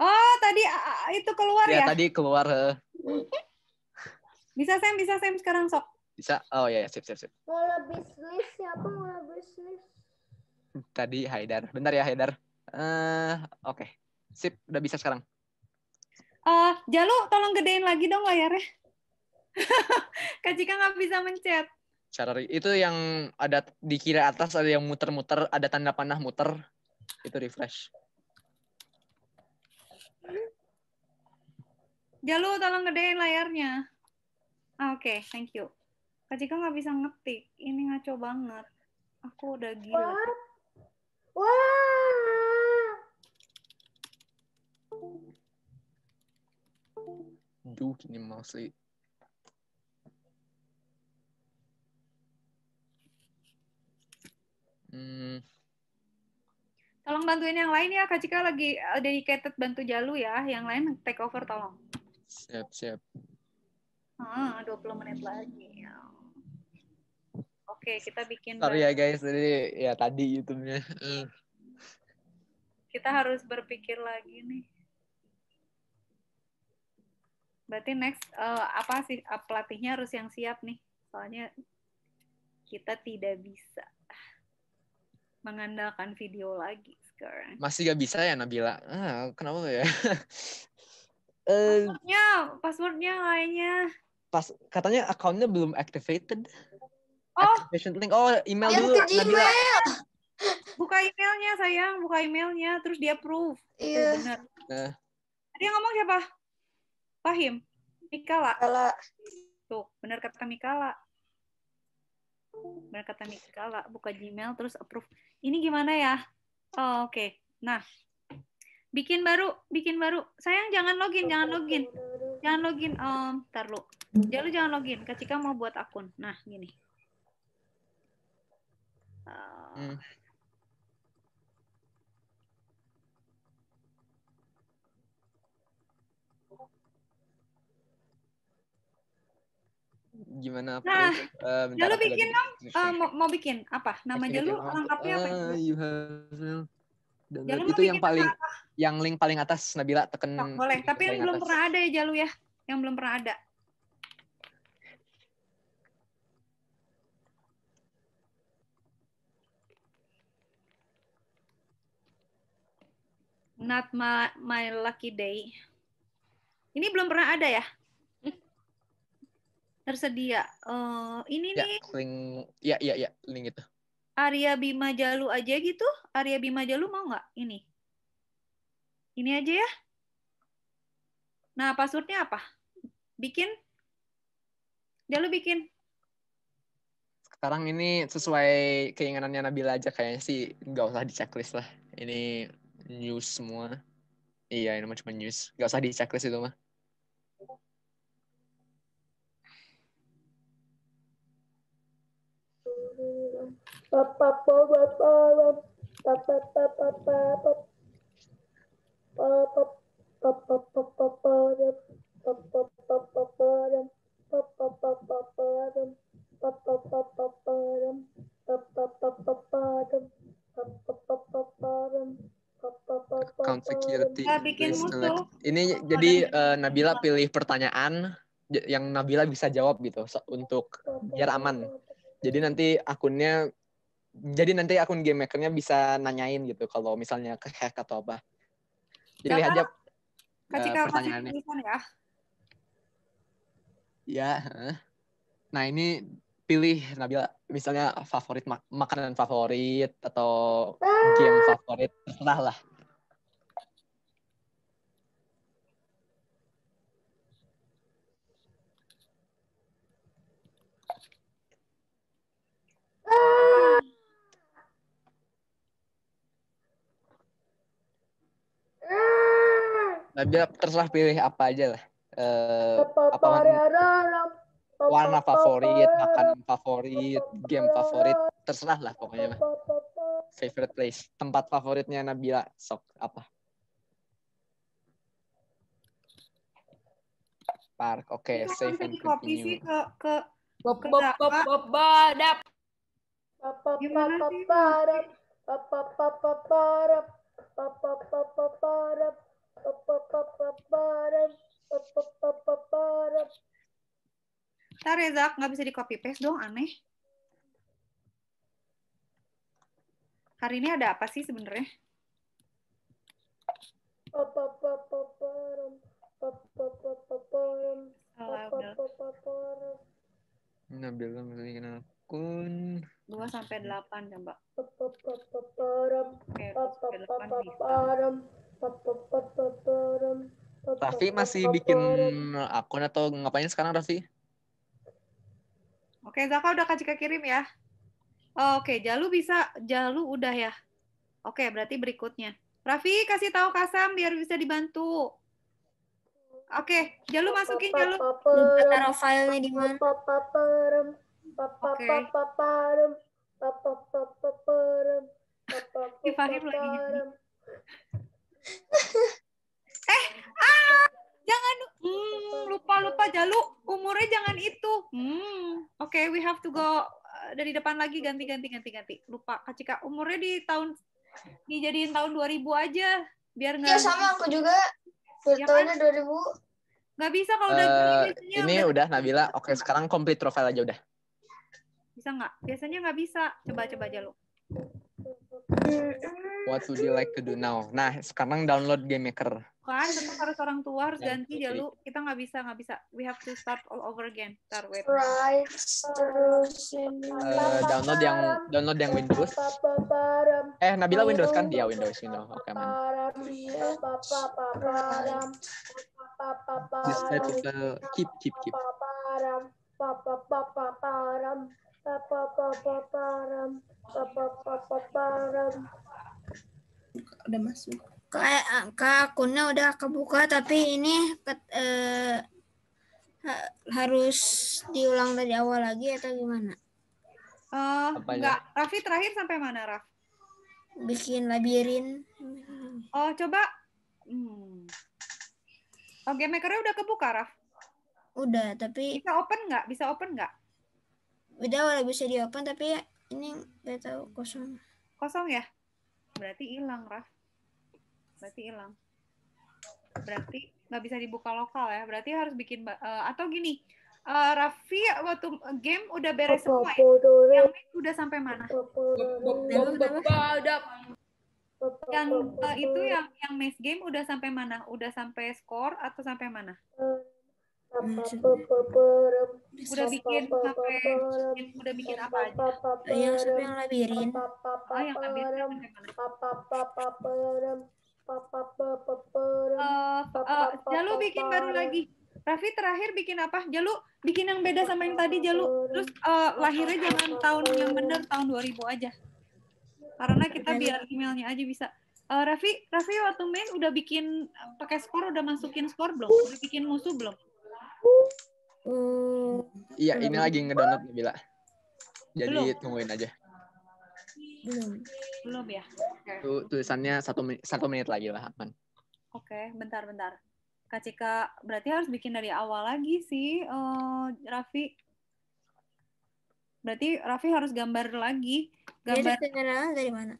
Oh, tadi itu keluar ya? Ya, tadi keluar. bisa Sam, bisa Sam sekarang sok. Bisa. Oh ya, yeah, sip sip sip. Malah bisnis siapa malah bisnis? Tadi Haidar. Bentar ya Haidar. Eh, uh, oke. Okay. Sip, udah bisa sekarang. Uh, Jalu, tolong gedein lagi dong layarnya. (laughs) Kak Cika nggak bisa mencet cara Itu yang ada di kiri atas ada yang muter-muter, ada tanda panah muter. Itu refresh. Jalu ya tolong gedein layarnya. Ah, Oke, okay, thank you. Kak Cika nggak bisa ngetik. Ini ngaco banget. Aku udah gila. Wah. Wah. Duh, ini mouse Hmm. Tolong bantuin yang lain ya, Kak Cika lagi eh, dedicated bantu Jalu ya. Yang lain take over tolong. Siap, siap. Ah, 20 menit lagi. Oke, kita bikin... Sorry ya guys, jadi ya tadi YouTube-nya. kita harus berpikir lagi nih. Berarti next, uh, apa sih, eh, pelatihnya harus yang siap nih. Soalnya kita tidak bisa mengandalkan video lagi sekarang. Masih gak bisa ya Nabila? Ah, kenapa ya? (laughs) Eh, passwordnya, passwordnya lainnya Pas, katanya akunnya belum activated. Oh. Activation link. Oh, email Yang dulu. Ke Nabila. Buka emailnya sayang, buka emailnya, terus iya. eh. dia proof. Iya. Benar. Nah. Tadi yang ngomong siapa? Fahim. Mikala. Mikala. Tuh, benar kata Mikala mereka kata buka Gmail terus approve ini gimana ya oh, oke okay. nah bikin baru bikin baru sayang jangan login jangan login jangan login um, ntar lu jalu ya, jangan login Ketika mau buat akun nah gini uh, gimana apa nah, uh, ya lu bikin dong uh, mau, mau bikin apa namanya lu lengkapnya apa uh, ah, you have Jalu ya, itu yang paling apa? yang link paling atas Nabila tekan oh, boleh tapi yang belum atas. pernah ada ya Jalu ya yang belum pernah ada Not my, my lucky day. Ini belum pernah ada ya? tersedia. Uh, ini ya, nih. Link, ya, ya, ya, link itu. Arya Bima Jalu aja gitu. Arya Bima Jalu mau nggak ini? Ini aja ya. Nah, passwordnya apa? Bikin? Jalu bikin. Sekarang ini sesuai keinginannya Nabila aja kayaknya sih nggak usah di checklist lah. Ini news semua. Iya, ini cuma news. Nggak usah di checklist itu mah. Nah, Ini jadi uh, Nabila pilih pertanyaan yang Nabila bisa jawab gitu untuk biar aman. Jadi nanti akunnya jadi nanti akun game makernya bisa nanyain gitu kalau misalnya ke hack atau apa. Jadi lihat aja Kacika eh, uh, pertanyaannya. ya. Ya. Nah ini pilih Nabila misalnya favorit mak makanan favorit atau game favorit terserah lah. Biar terserah pilih apa aja lah. Uh, apa warna favorit, makanan favorit, game favorit, terserah lah pokoknya lah Favorite place, tempat favoritnya Nabila, sok apa? Park, oke, okay, iya, safe and continue. Sih ke ke ke ke ke ke ke ke ke ke ke ke ke ke ke ke ke Ntar Reza, ya, nggak bisa di copy paste dong, aneh. Hari ini ada apa sih sebenarnya? Nabila memiliki akun 2 sampai 8 coba. Oke, 8 bisa. Raffi masih bikin akun atau ngapain sekarang Raffi? Oke, Zaka udah kasih kirim ya. Oh, oke, Jalu bisa, Jalu udah ya. Oke, berarti berikutnya. Raffi kasih tahu Kasam biar bisa dibantu. Oke, Jalu masukin Jalu. Taruh filenya di mana? Oke. Okay. Fahim lagi (laughs) eh, ah, jangan lupa hmm, lupa lupa Jalu, umurnya jangan itu. Hmm, oke, okay, we have to go eh, dari depan lagi ganti ganti ganti ganti. Lupa Kak Cika, umurnya di tahun dijadiin tahun 2000 aja biar iya, nggak. Ya sama aku juga. Ya, kan? 2000. Gak bisa kalau udah uh, gini eh, Ini udah, udah Nabila. Oke, sekarang complete profile aja udah. Bisa nggak? Biasanya nggak bisa. Coba coba aja lu. What would you like to do now? Nah, sekarang download Game Maker. Kan, tetap harus orang tua harus ya, ganti ya lu. Kita nggak bisa, nggak bisa. We have to start all over again. Start with. Eh, uh, download yang download yang Windows. Eh, Nabila Windows kan? Dia Windows, Windows. Oke, okay, man. Just keep, keep, keep pa pa pa pa pa pa pa pa udah masuk kayak eh, kak akunnya udah kebuka tapi ini ket, eh, ha, harus diulang dari awal lagi atau gimana? Uh, eh, Apanya? enggak, Raffi terakhir sampai mana Raf? Bikin labirin. Oh coba. Hmm. Oke, okay, makernya udah kebuka Raf? Udah, tapi bisa open nggak? Bisa open nggak? beda udah bisa di open tapi ya, ini nggak tahu kosong kosong ya berarti hilang Raf berarti hilang berarti nggak bisa dibuka lokal ya berarti harus bikin uh, atau gini uh, Raffi waktu game udah beres semua ya? yang udah sampai mana yang uh, itu yang yang match game udah sampai mana udah sampai skor atau sampai mana udah bikin udah bikin apa aja yang sudah yang labirin oh yang labirin eh, eh, Jalu bikin baru lagi. Raffi terakhir bikin apa? Jalu bikin yang beda sama yang tadi Jalu. Terus uh, lahirnya jangan tahun yang benar tahun 2000 aja. Karena kita biar emailnya aja bisa. Uh, Raffi, Raffi waktu main udah bikin pakai skor udah masukin skor belum? Udah bikin musuh belum? Hmm. Iya, ini lagi ngedownload nih Bila. Jadi belum. tungguin aja. Belum. Belum ya. Okay. tulisannya satu menit, satu menit lagi lah, Aman. Oke, okay, bentar bentar. Kak Cika, berarti harus bikin dari awal lagi sih, uh, Raffi. Berarti Raffi harus gambar lagi. Gambar Jadi, dari mana?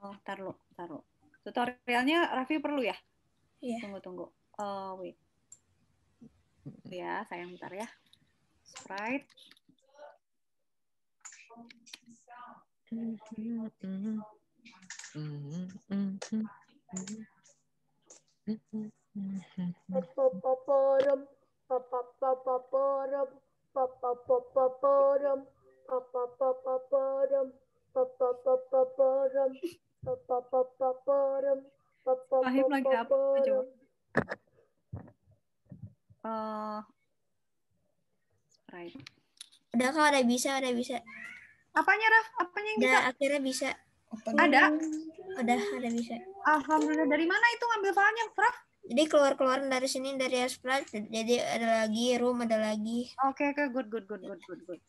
Oh, taruh, taruh. Tutorialnya Raffi perlu ya? Iya. Yeah. Tunggu, tunggu uh, wait ya sayang bentar ya sprite papa mm-hmm. lagi apa coba? uh, Sprite. Udah kok, ada bisa, udah bisa. Apanya, Raf? Apanya yang udah, bisa? akhirnya bisa. Ada? Udah, ada bisa. Alhamdulillah. Dari mana itu ngambil filenya, Raf? Jadi keluar-keluar dari sini, dari Sprite, jadi ada lagi, room ada lagi. Oke, okay, oke, okay. good, good, good, good, good, good.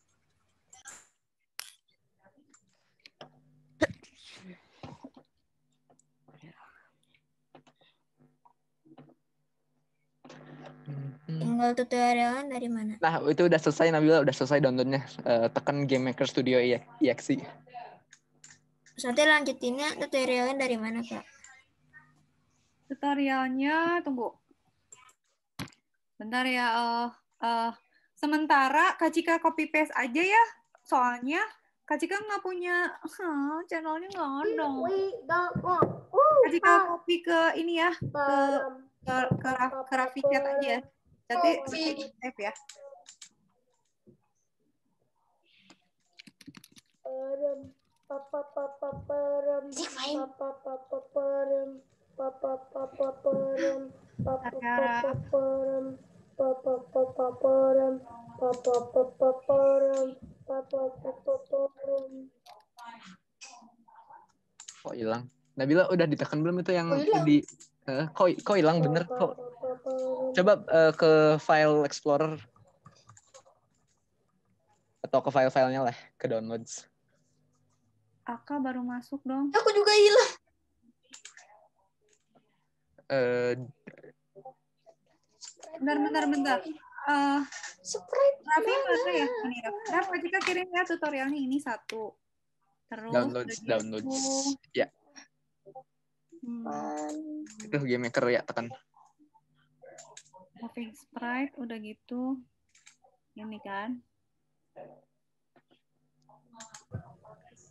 Download tutorialnya dari mana? Nah, itu udah selesai Nabila, udah selesai downloadnya. Uh, eh, tekan Game Maker Studio EXE. Terus nanti lanjutinnya tutorialnya dari mana, Kak? Tutorialnya, tunggu. Bentar ya. Uh, uh, sementara Kak Cika copy paste aja ya. Soalnya Kak Cika nggak punya huh, channelnya nggak ada. Kak Cika uh, copy ke ini ya, ke um, ke, ke, ke, ke aja. Ya. Nanti F ya. Perem, papa papa perem, papa papa perem, papa papa perem, papa papa perem, papa papa perem, papa papa perem, papa papa perem. Kok hilang? Nabila udah ditekan belum itu yang di kok kok hilang bener kok Coba uh, ke file explorer atau ke file-filenya lah, ke downloads. Aka baru masuk dong. Aku juga hilang. Uh, bentar, bentar, bentar. Uh, eh, Tapi Raffi mana ya? Ini ya. kita kirim ya tutorialnya ini satu. Terus downloads, downloads. Gitu. Ya. Yeah. Hmm. Itu game maker ya tekan. Coffee Sprite udah gitu ini kan.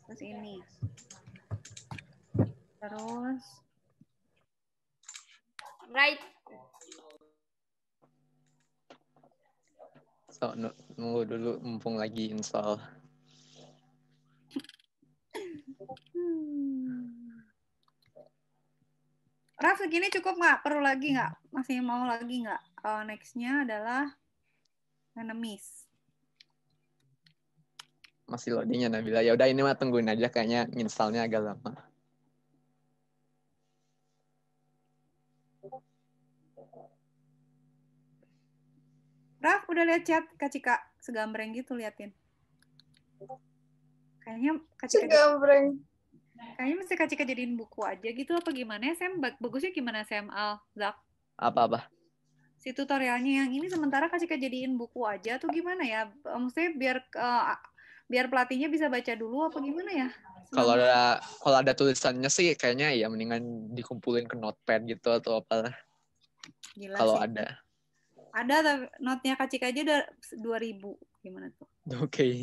Terus ini. Terus right So, nunggu dulu mumpung lagi install. hmm. Raf segini cukup nggak? Perlu lagi nggak? Hmm. Masih mau lagi nggak? Uh, Nextnya adalah enemies. Masih loadingnya Nabila. Ya udah ini mah tungguin aja kayaknya installnya agak lama. Raf udah lihat chat Kak Cika segambreng gitu liatin. Kayaknya Kak Cika segambreng. Kayaknya mesti Kak Cika jadiin buku aja gitu apa gimana ya? Sam? Bagusnya gimana Sam Al? Zak? Apa-apa? Si tutorialnya yang ini sementara Kak Cika jadiin buku aja tuh gimana ya? Eh, maksudnya biar uh, biar pelatihnya bisa baca dulu apa gimana ya? Kalau ada kalau ada tulisannya sih kayaknya ya mendingan dikumpulin ke notepad gitu atau apalah. Kalau ada. Ada notnya Kak Cika aja udah ribu gimana tuh? Oke. Okay.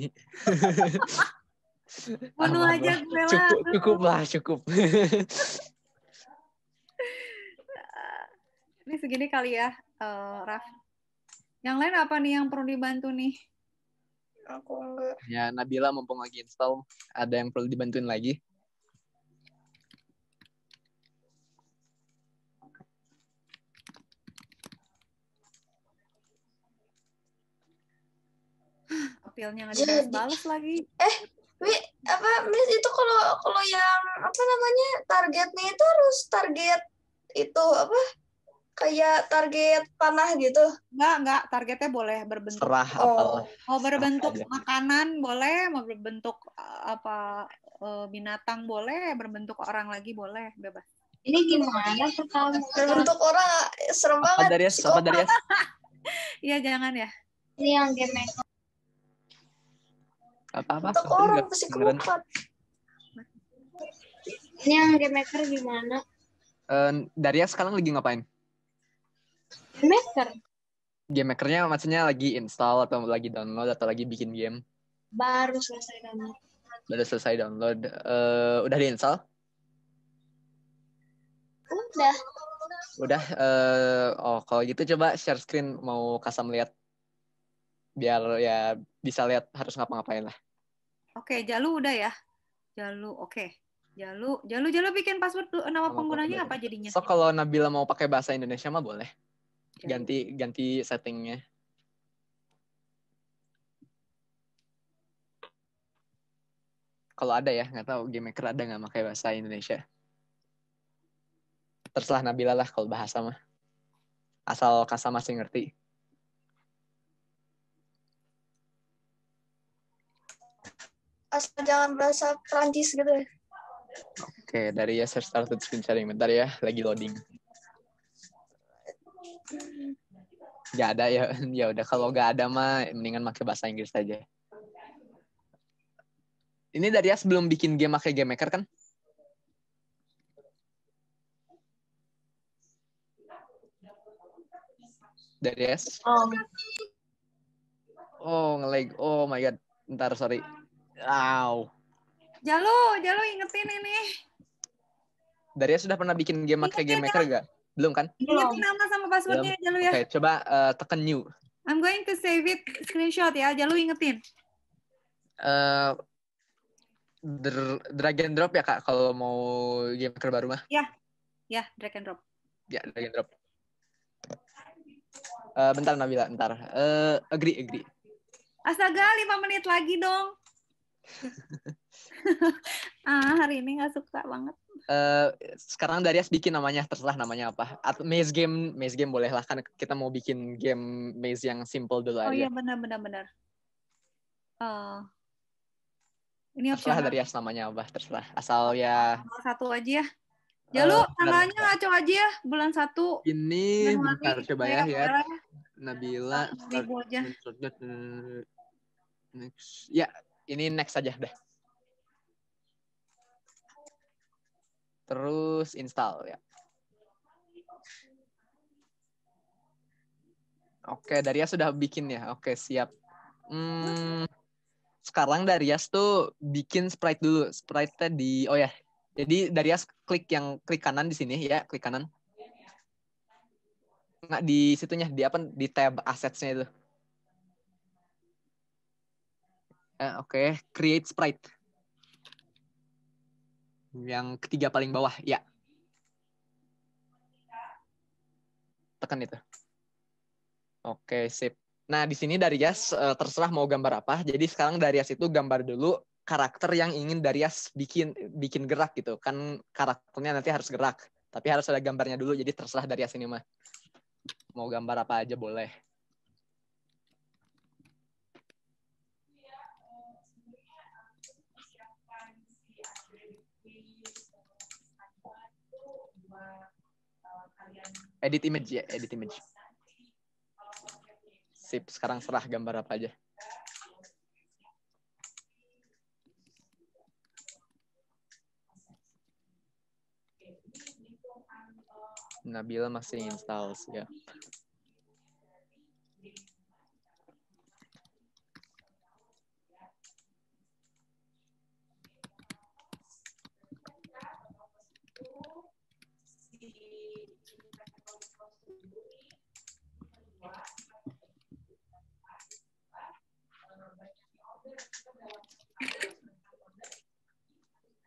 (laughs) Bunuh aja gue lah. Cukup, cukup lah, cukup. (laughs) Ini segini kali ya, uh, Raf. Yang lain apa nih yang perlu dibantu nih? Aku enggak. Ya, Nabila mumpung lagi install, ada yang perlu dibantuin lagi? apelnya nggak dibalas lagi. Eh, apa miss itu kalau kalau yang apa namanya targetnya itu harus target itu apa kayak target panah gitu enggak enggak targetnya boleh berbentuk Serah oh. Apalah. mau berbentuk Serah makanan aja. boleh mau berbentuk eh, apa eh, binatang boleh berbentuk orang lagi boleh bebas ini gimana berbentuk orang serem apa banget dari apa dari (laughs) ya jangan ya ini yang game apa-apa. Untuk orang psikopat. Ini yang game maker gimana? Uh, eh, Daria sekarang lagi ngapain? Game maker. Game makernya maksudnya lagi install atau lagi download atau lagi bikin game? Baru selesai download. Baru selesai download. Uh, udah diinstall Udah. Udah. Uh, oh kalau gitu coba share screen mau kasam lihat biar ya bisa lihat harus ngapa-ngapain lah. Oke, okay, Jalu udah ya. Jalu, oke. Okay. Jalu, Jalu, Jalu bikin password nama, nama penggunanya apa jadinya? So kalau Nabila mau pakai bahasa Indonesia mah boleh. Jalu. Ganti ganti settingnya. Kalau ada ya, nggak tahu game maker ada nggak pakai bahasa Indonesia. Terserah Nabila lah kalau bahasa mah. Asal Kasa sih ngerti. asal jangan bahasa Perancis gitu. Ya. Oke, okay, dari ya saya started screen sharing. Bentar ya, lagi loading. Gak ada ya, (laughs) ya udah kalau gak ada mah mendingan pakai bahasa Inggris aja. Ini dari ya sebelum bikin game pakai game maker kan? Dari ya? Oh Oh, ngelag. Oh my god. Ntar sorry. Wow. Jalo, Jalo ingetin ini. Daria sudah pernah bikin game maker, game maker gak? Belum kan? Ingetin nama sama passwordnya Jalu ya. Oke, okay, coba uh, tekan new. I'm going to save it screenshot ya. Jalu ingetin. Uh, drag and drop ya kak kalau mau game maker baru mah? Ya, ya drag and drop. Ya drag and drop. Uh, bentar Nabila, bentar. Uh, agree, agree. Astaga, lima menit lagi dong. (laughs) ah hari ini nggak suka banget. Uh, sekarang Darius bikin namanya terserah namanya apa. At maze game, maze game boleh lah kan kita mau bikin game maze yang simple dulu oh, aja. Oh iya benar benar benar. Uh, ini terserah Darius namanya apa terserah. Asal ya. Satu aja ya. Ya eh, lu uh, tanggalnya ngaco aja ya, bulan satu. Ini bulan bentar coba ya ya. ya. Nabila. Next. Ya, ini next aja deh. Terus install ya. Oke, Darius sudah bikin ya. Oke, siap. Hmm, sekarang Darius tuh bikin sprite dulu. Sprite-nya di oh ya. Jadi Darius klik yang klik kanan di sini ya, klik kanan. Nggak di situnya, di apa? Di tab assets-nya itu. Eh, oke, okay. create sprite. Yang ketiga paling bawah, ya. Tekan itu. Oke, okay, sip. Nah, di sini dari eh, terserah mau gambar apa. Jadi sekarang dari itu gambar dulu karakter yang ingin dari bikin bikin gerak gitu. Kan karakternya nanti harus gerak, tapi harus ada gambarnya dulu. Jadi terserah dari ini mah. Mau gambar apa aja boleh. Edit image ya, edit image. Sip, sekarang serah gambar apa aja. Nabila masih install ya.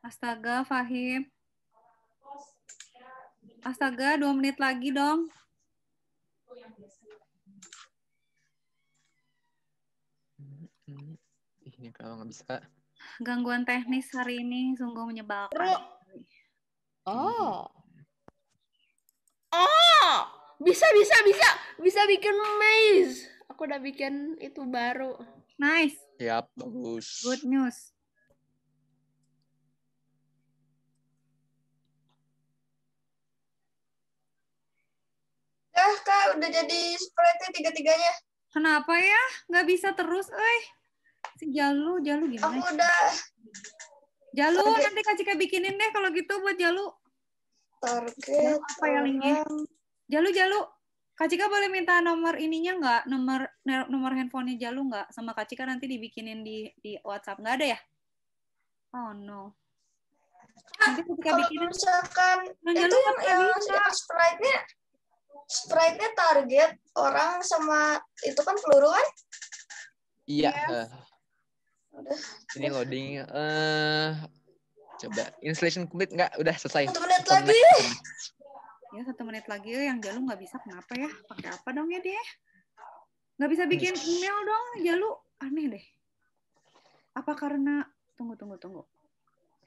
Astaga, Fahim. Astaga, dua menit lagi dong. Ini kalau nggak bisa. Gangguan teknis hari ini sungguh menyebalkan. Oh. Oh, bisa bisa bisa bisa bikin maze. Aku udah bikin itu baru. Nice. Yap, bagus. Good news. udah kak udah jadi spreadnya tiga tiganya kenapa ya Gak bisa terus eh Jalu Jalu gimana aku udah Jalu target. nanti kak Cika bikinin deh kalau gitu buat Jalu target apa yang linknya Jalu Jalu Kak Cika boleh minta nomor ininya nggak? Nomor nomor handphonenya Jalu nggak? Sama Kak Cika nanti dibikinin di di WhatsApp. Nggak ada ya? Oh no. Nanti Kak Cika bikinin. Misalkan nah, itu yang, yang, yang sprite-nya sprite-nya target orang sama itu kan peluru kan? Iya. Yeah. Iya. Eh. Uh, Ini loading. Uh, coba installation complete nggak? Udah selesai. Satu menit satu lagi. Menit. Ya satu menit lagi ya. yang Jalu nggak bisa kenapa ya? Pakai apa dong ya dia? Nggak bisa bikin hmm. email dong Jalu. Aneh deh. Apa karena tunggu tunggu tunggu.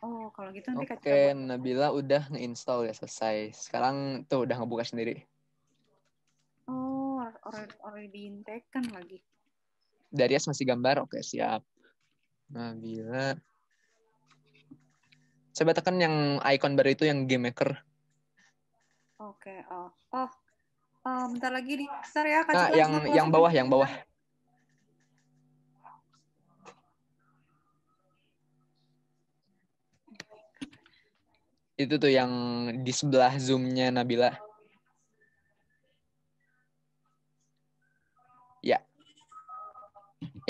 Oh, kalau gitu nanti Oke, okay, Nabila udah nge ya selesai. Sekarang tuh udah ngebuka sendiri. Oh, orang-orang intake kan lagi. Darius masih gambar, oke siap. Nabila. Coba tekan yang icon baru itu yang game maker. Oke, oh. Oh, oh bentar lagi di besar ya. Kak nah, yang yang bawah, yang bawah. Itu tuh yang di sebelah zoomnya Nabila.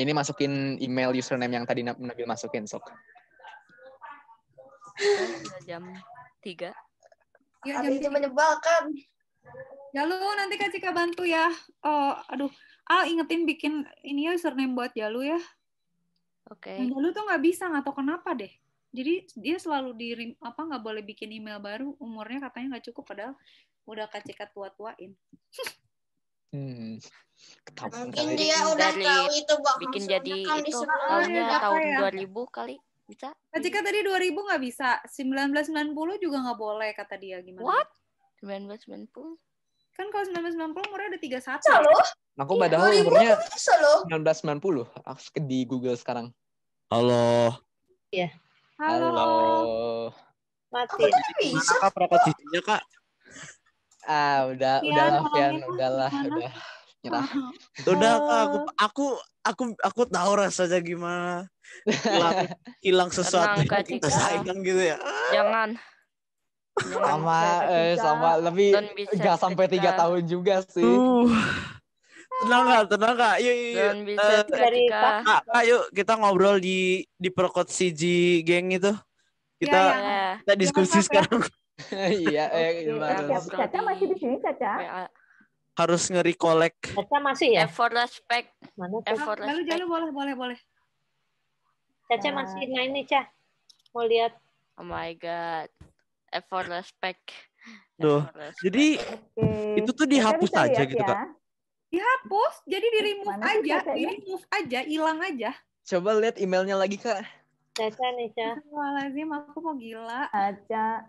Ini masukin email username yang tadi Nabil masukin, Sok. jam 3. Ya, jam itu menyebalkan. Jalu, ya nanti Kak Cika bantu ya. Oh, aduh. Al, ah, ingetin bikin ini ya username buat Jalu ya. Oke. Okay. Nah, Jalu tuh nggak bisa, nggak tahu kenapa deh. Jadi dia selalu di apa nggak boleh bikin email baru, umurnya katanya nggak cukup padahal udah Kak Cika tua-tuain. (laughs) Hmm. Ketahuan Mungkin dia udah dari, tahu itu bahwa bikin jadi kan itu tahunnya tahun ya? 2000 kali bisa. Katika tadi dua ribu nggak bisa, sembilan sembilan belas puluh juga nggak boleh kata dia gimana? What? puluh? Kan kalau 1990 umurnya udah 31. satu loh. Aku iya. padahal umurnya 1990 di Google sekarang. Halo. Iya. Halo. Halo. Mati. Aku tuh bisa. Mana kak prokosinya kak? ah udah iya, udah gitu udahlah Fian udahlah udah nyerah uh, udah aku aku aku aku tahu rasanya gimana hilang, hilang sesuatu Tenang, kita sayang gitu ya jangan sama eh, sama lebih nggak sampai tiga tahun juga sih uh. Tenang gak? Tenang gak? Yuk, yuk, yuk. Uh, dari kak, kak, yuk kita ngobrol di di perkot CG geng itu. Kita ya, ya. kita diskusi ya, sekarang. Ya. (laughs) Iya, eh, Caca, iya, Caca, masih di sini, Caca. Ah. Harus ngeri-kolek. Caca masih ya? Effort respect. Mana Effort respect. Lalu jalu boleh, boleh, boleh. Caca uh. masih nah nih, Caca. Mau lihat. Oh my God. Effort respect. Duh. Jadi okay. itu tuh dihapus Caca aja gitu, ya. Kak? Dihapus, jadi di remove Mana aja, di remove aja, hilang aja. Coba lihat emailnya lagi, Kak. Caca nih, Caca. Astagfirullahaladzim, aku mau gila. Caca.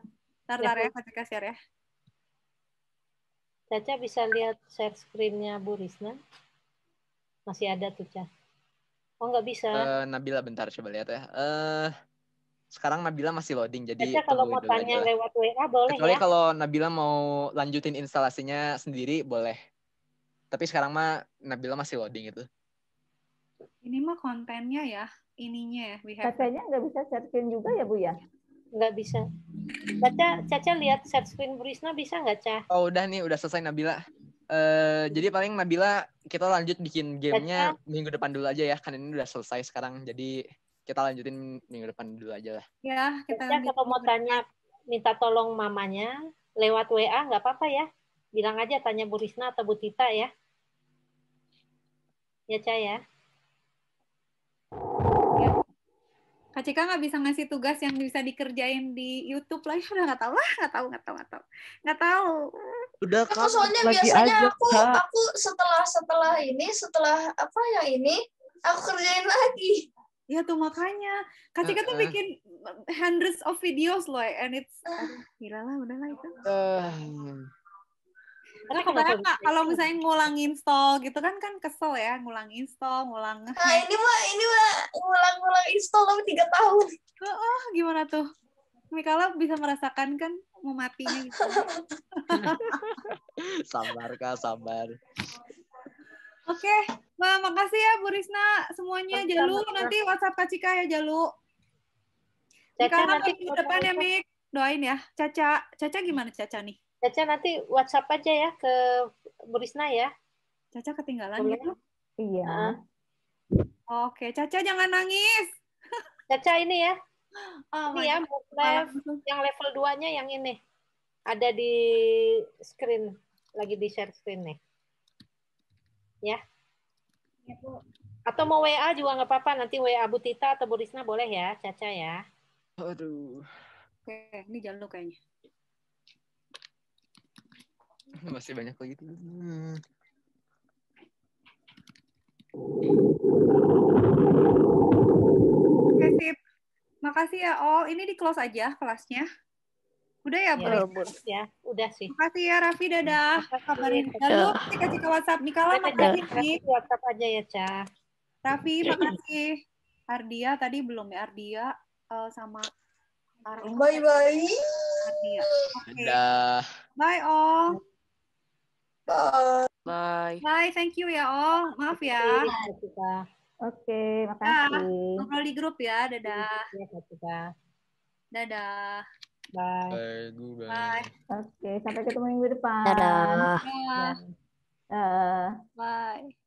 Ntar, ya, ya ketika share ya. Caca bisa lihat share screen-nya Bu Risna? Masih ada tuh, Caca. Oh nggak bisa. Uh, Nabila bentar coba lihat ya. Uh, sekarang Nabila masih loading jadi. Caca kalau mau tanya aja. lewat WA boleh ya? Kecuali ya. kalau Nabila mau lanjutin instalasinya sendiri boleh. Tapi sekarang mah Nabila masih loading itu. Ini mah kontennya ya, ininya ya. Katanya nggak bisa share screen juga ya Bu ya? Nggak bisa. Caca, Caca lihat share screen Burisma bisa nggak, Cah? Oh, udah nih, udah selesai Nabila. Uh, jadi paling Nabila kita lanjut bikin gamenya Caca. minggu depan dulu aja ya, kan ini udah selesai sekarang. Jadi kita lanjutin minggu depan dulu aja lah. Ya, kita Caca, kalau mau tanya, minta tolong mamanya lewat WA nggak apa-apa ya. Bilang aja tanya Bu Risna atau Bu Tita ya. Ya, Caca ya. Kak Cika nggak bisa ngasih tugas yang bisa dikerjain di YouTube Ya, udah nggak tahu lah nggak tahu nggak tahu nggak tahu nggak tahu udah aku soalnya biasanya aja, aku kak. aku setelah setelah ini setelah apa ya ini aku kerjain lagi ya tuh makanya Kak Cika uh, uh. tuh bikin hundreds of videos loh and it's uh, gila lah udah lah itu uh. Karena kalau gitu? misalnya ngulang install gitu kan kan kesel ya, ngulang install, ngulang. Nah, ini mah ini mah ngulang-ngulang install tapi tiga tahun. Oh, gimana tuh? Mikala bisa merasakan kan mau matinya gitu. (laughs) sabar kak, sabar. Oke, okay. Ma, makasih ya Bu Risna semuanya. Makasih, Jalu makasih. nanti WhatsApp Kak Cika ya Jalu. Caca Mikala nanti minggu depan ya Mik. Doain ya. Caca, Caca gimana Caca nih? Caca nanti WhatsApp aja ya ke Burisna ya. Caca ketinggalan ya? Iya. Uh. Oke, Caca jangan nangis. (laughs) Caca ini ya. Oh ini ya, yang level 2-nya yang ini. Ada di screen, lagi di share screen nih. Ya. Iya, atau mau WA juga nggak apa-apa. Nanti WA Bu Tita atau Bu Rizna boleh ya, Caca ya. Aduh. Oke, ini jalan lu kayaknya. (laughs) masih banyak lagi tuh. Hmm. Oke, sip. Makasih ya, all. Ini di close aja kelasnya. Udah ya, iya, bro? Ya, ya, udah sih. Makasih ya, Raffi. Dadah. Kabarin. Dan lu kasih ke WhatsApp. makasih. Raffi, WhatsApp aja ya, Ca. Raffi, makasih. Ardia tadi belum ya, Ardia uh, sama Bye-bye. Ardia. Okay. Bye, all. Bye. Bye. Bye. Thank you ya all. Maaf ya. Oke, okay, makasih. Nah, ngobrol di grup ya. Dadah. Iya, dadah. Bye. Bye. Bye. Oke, okay, sampai ketemu minggu depan. Dadah. Bye. Dadah. Bye.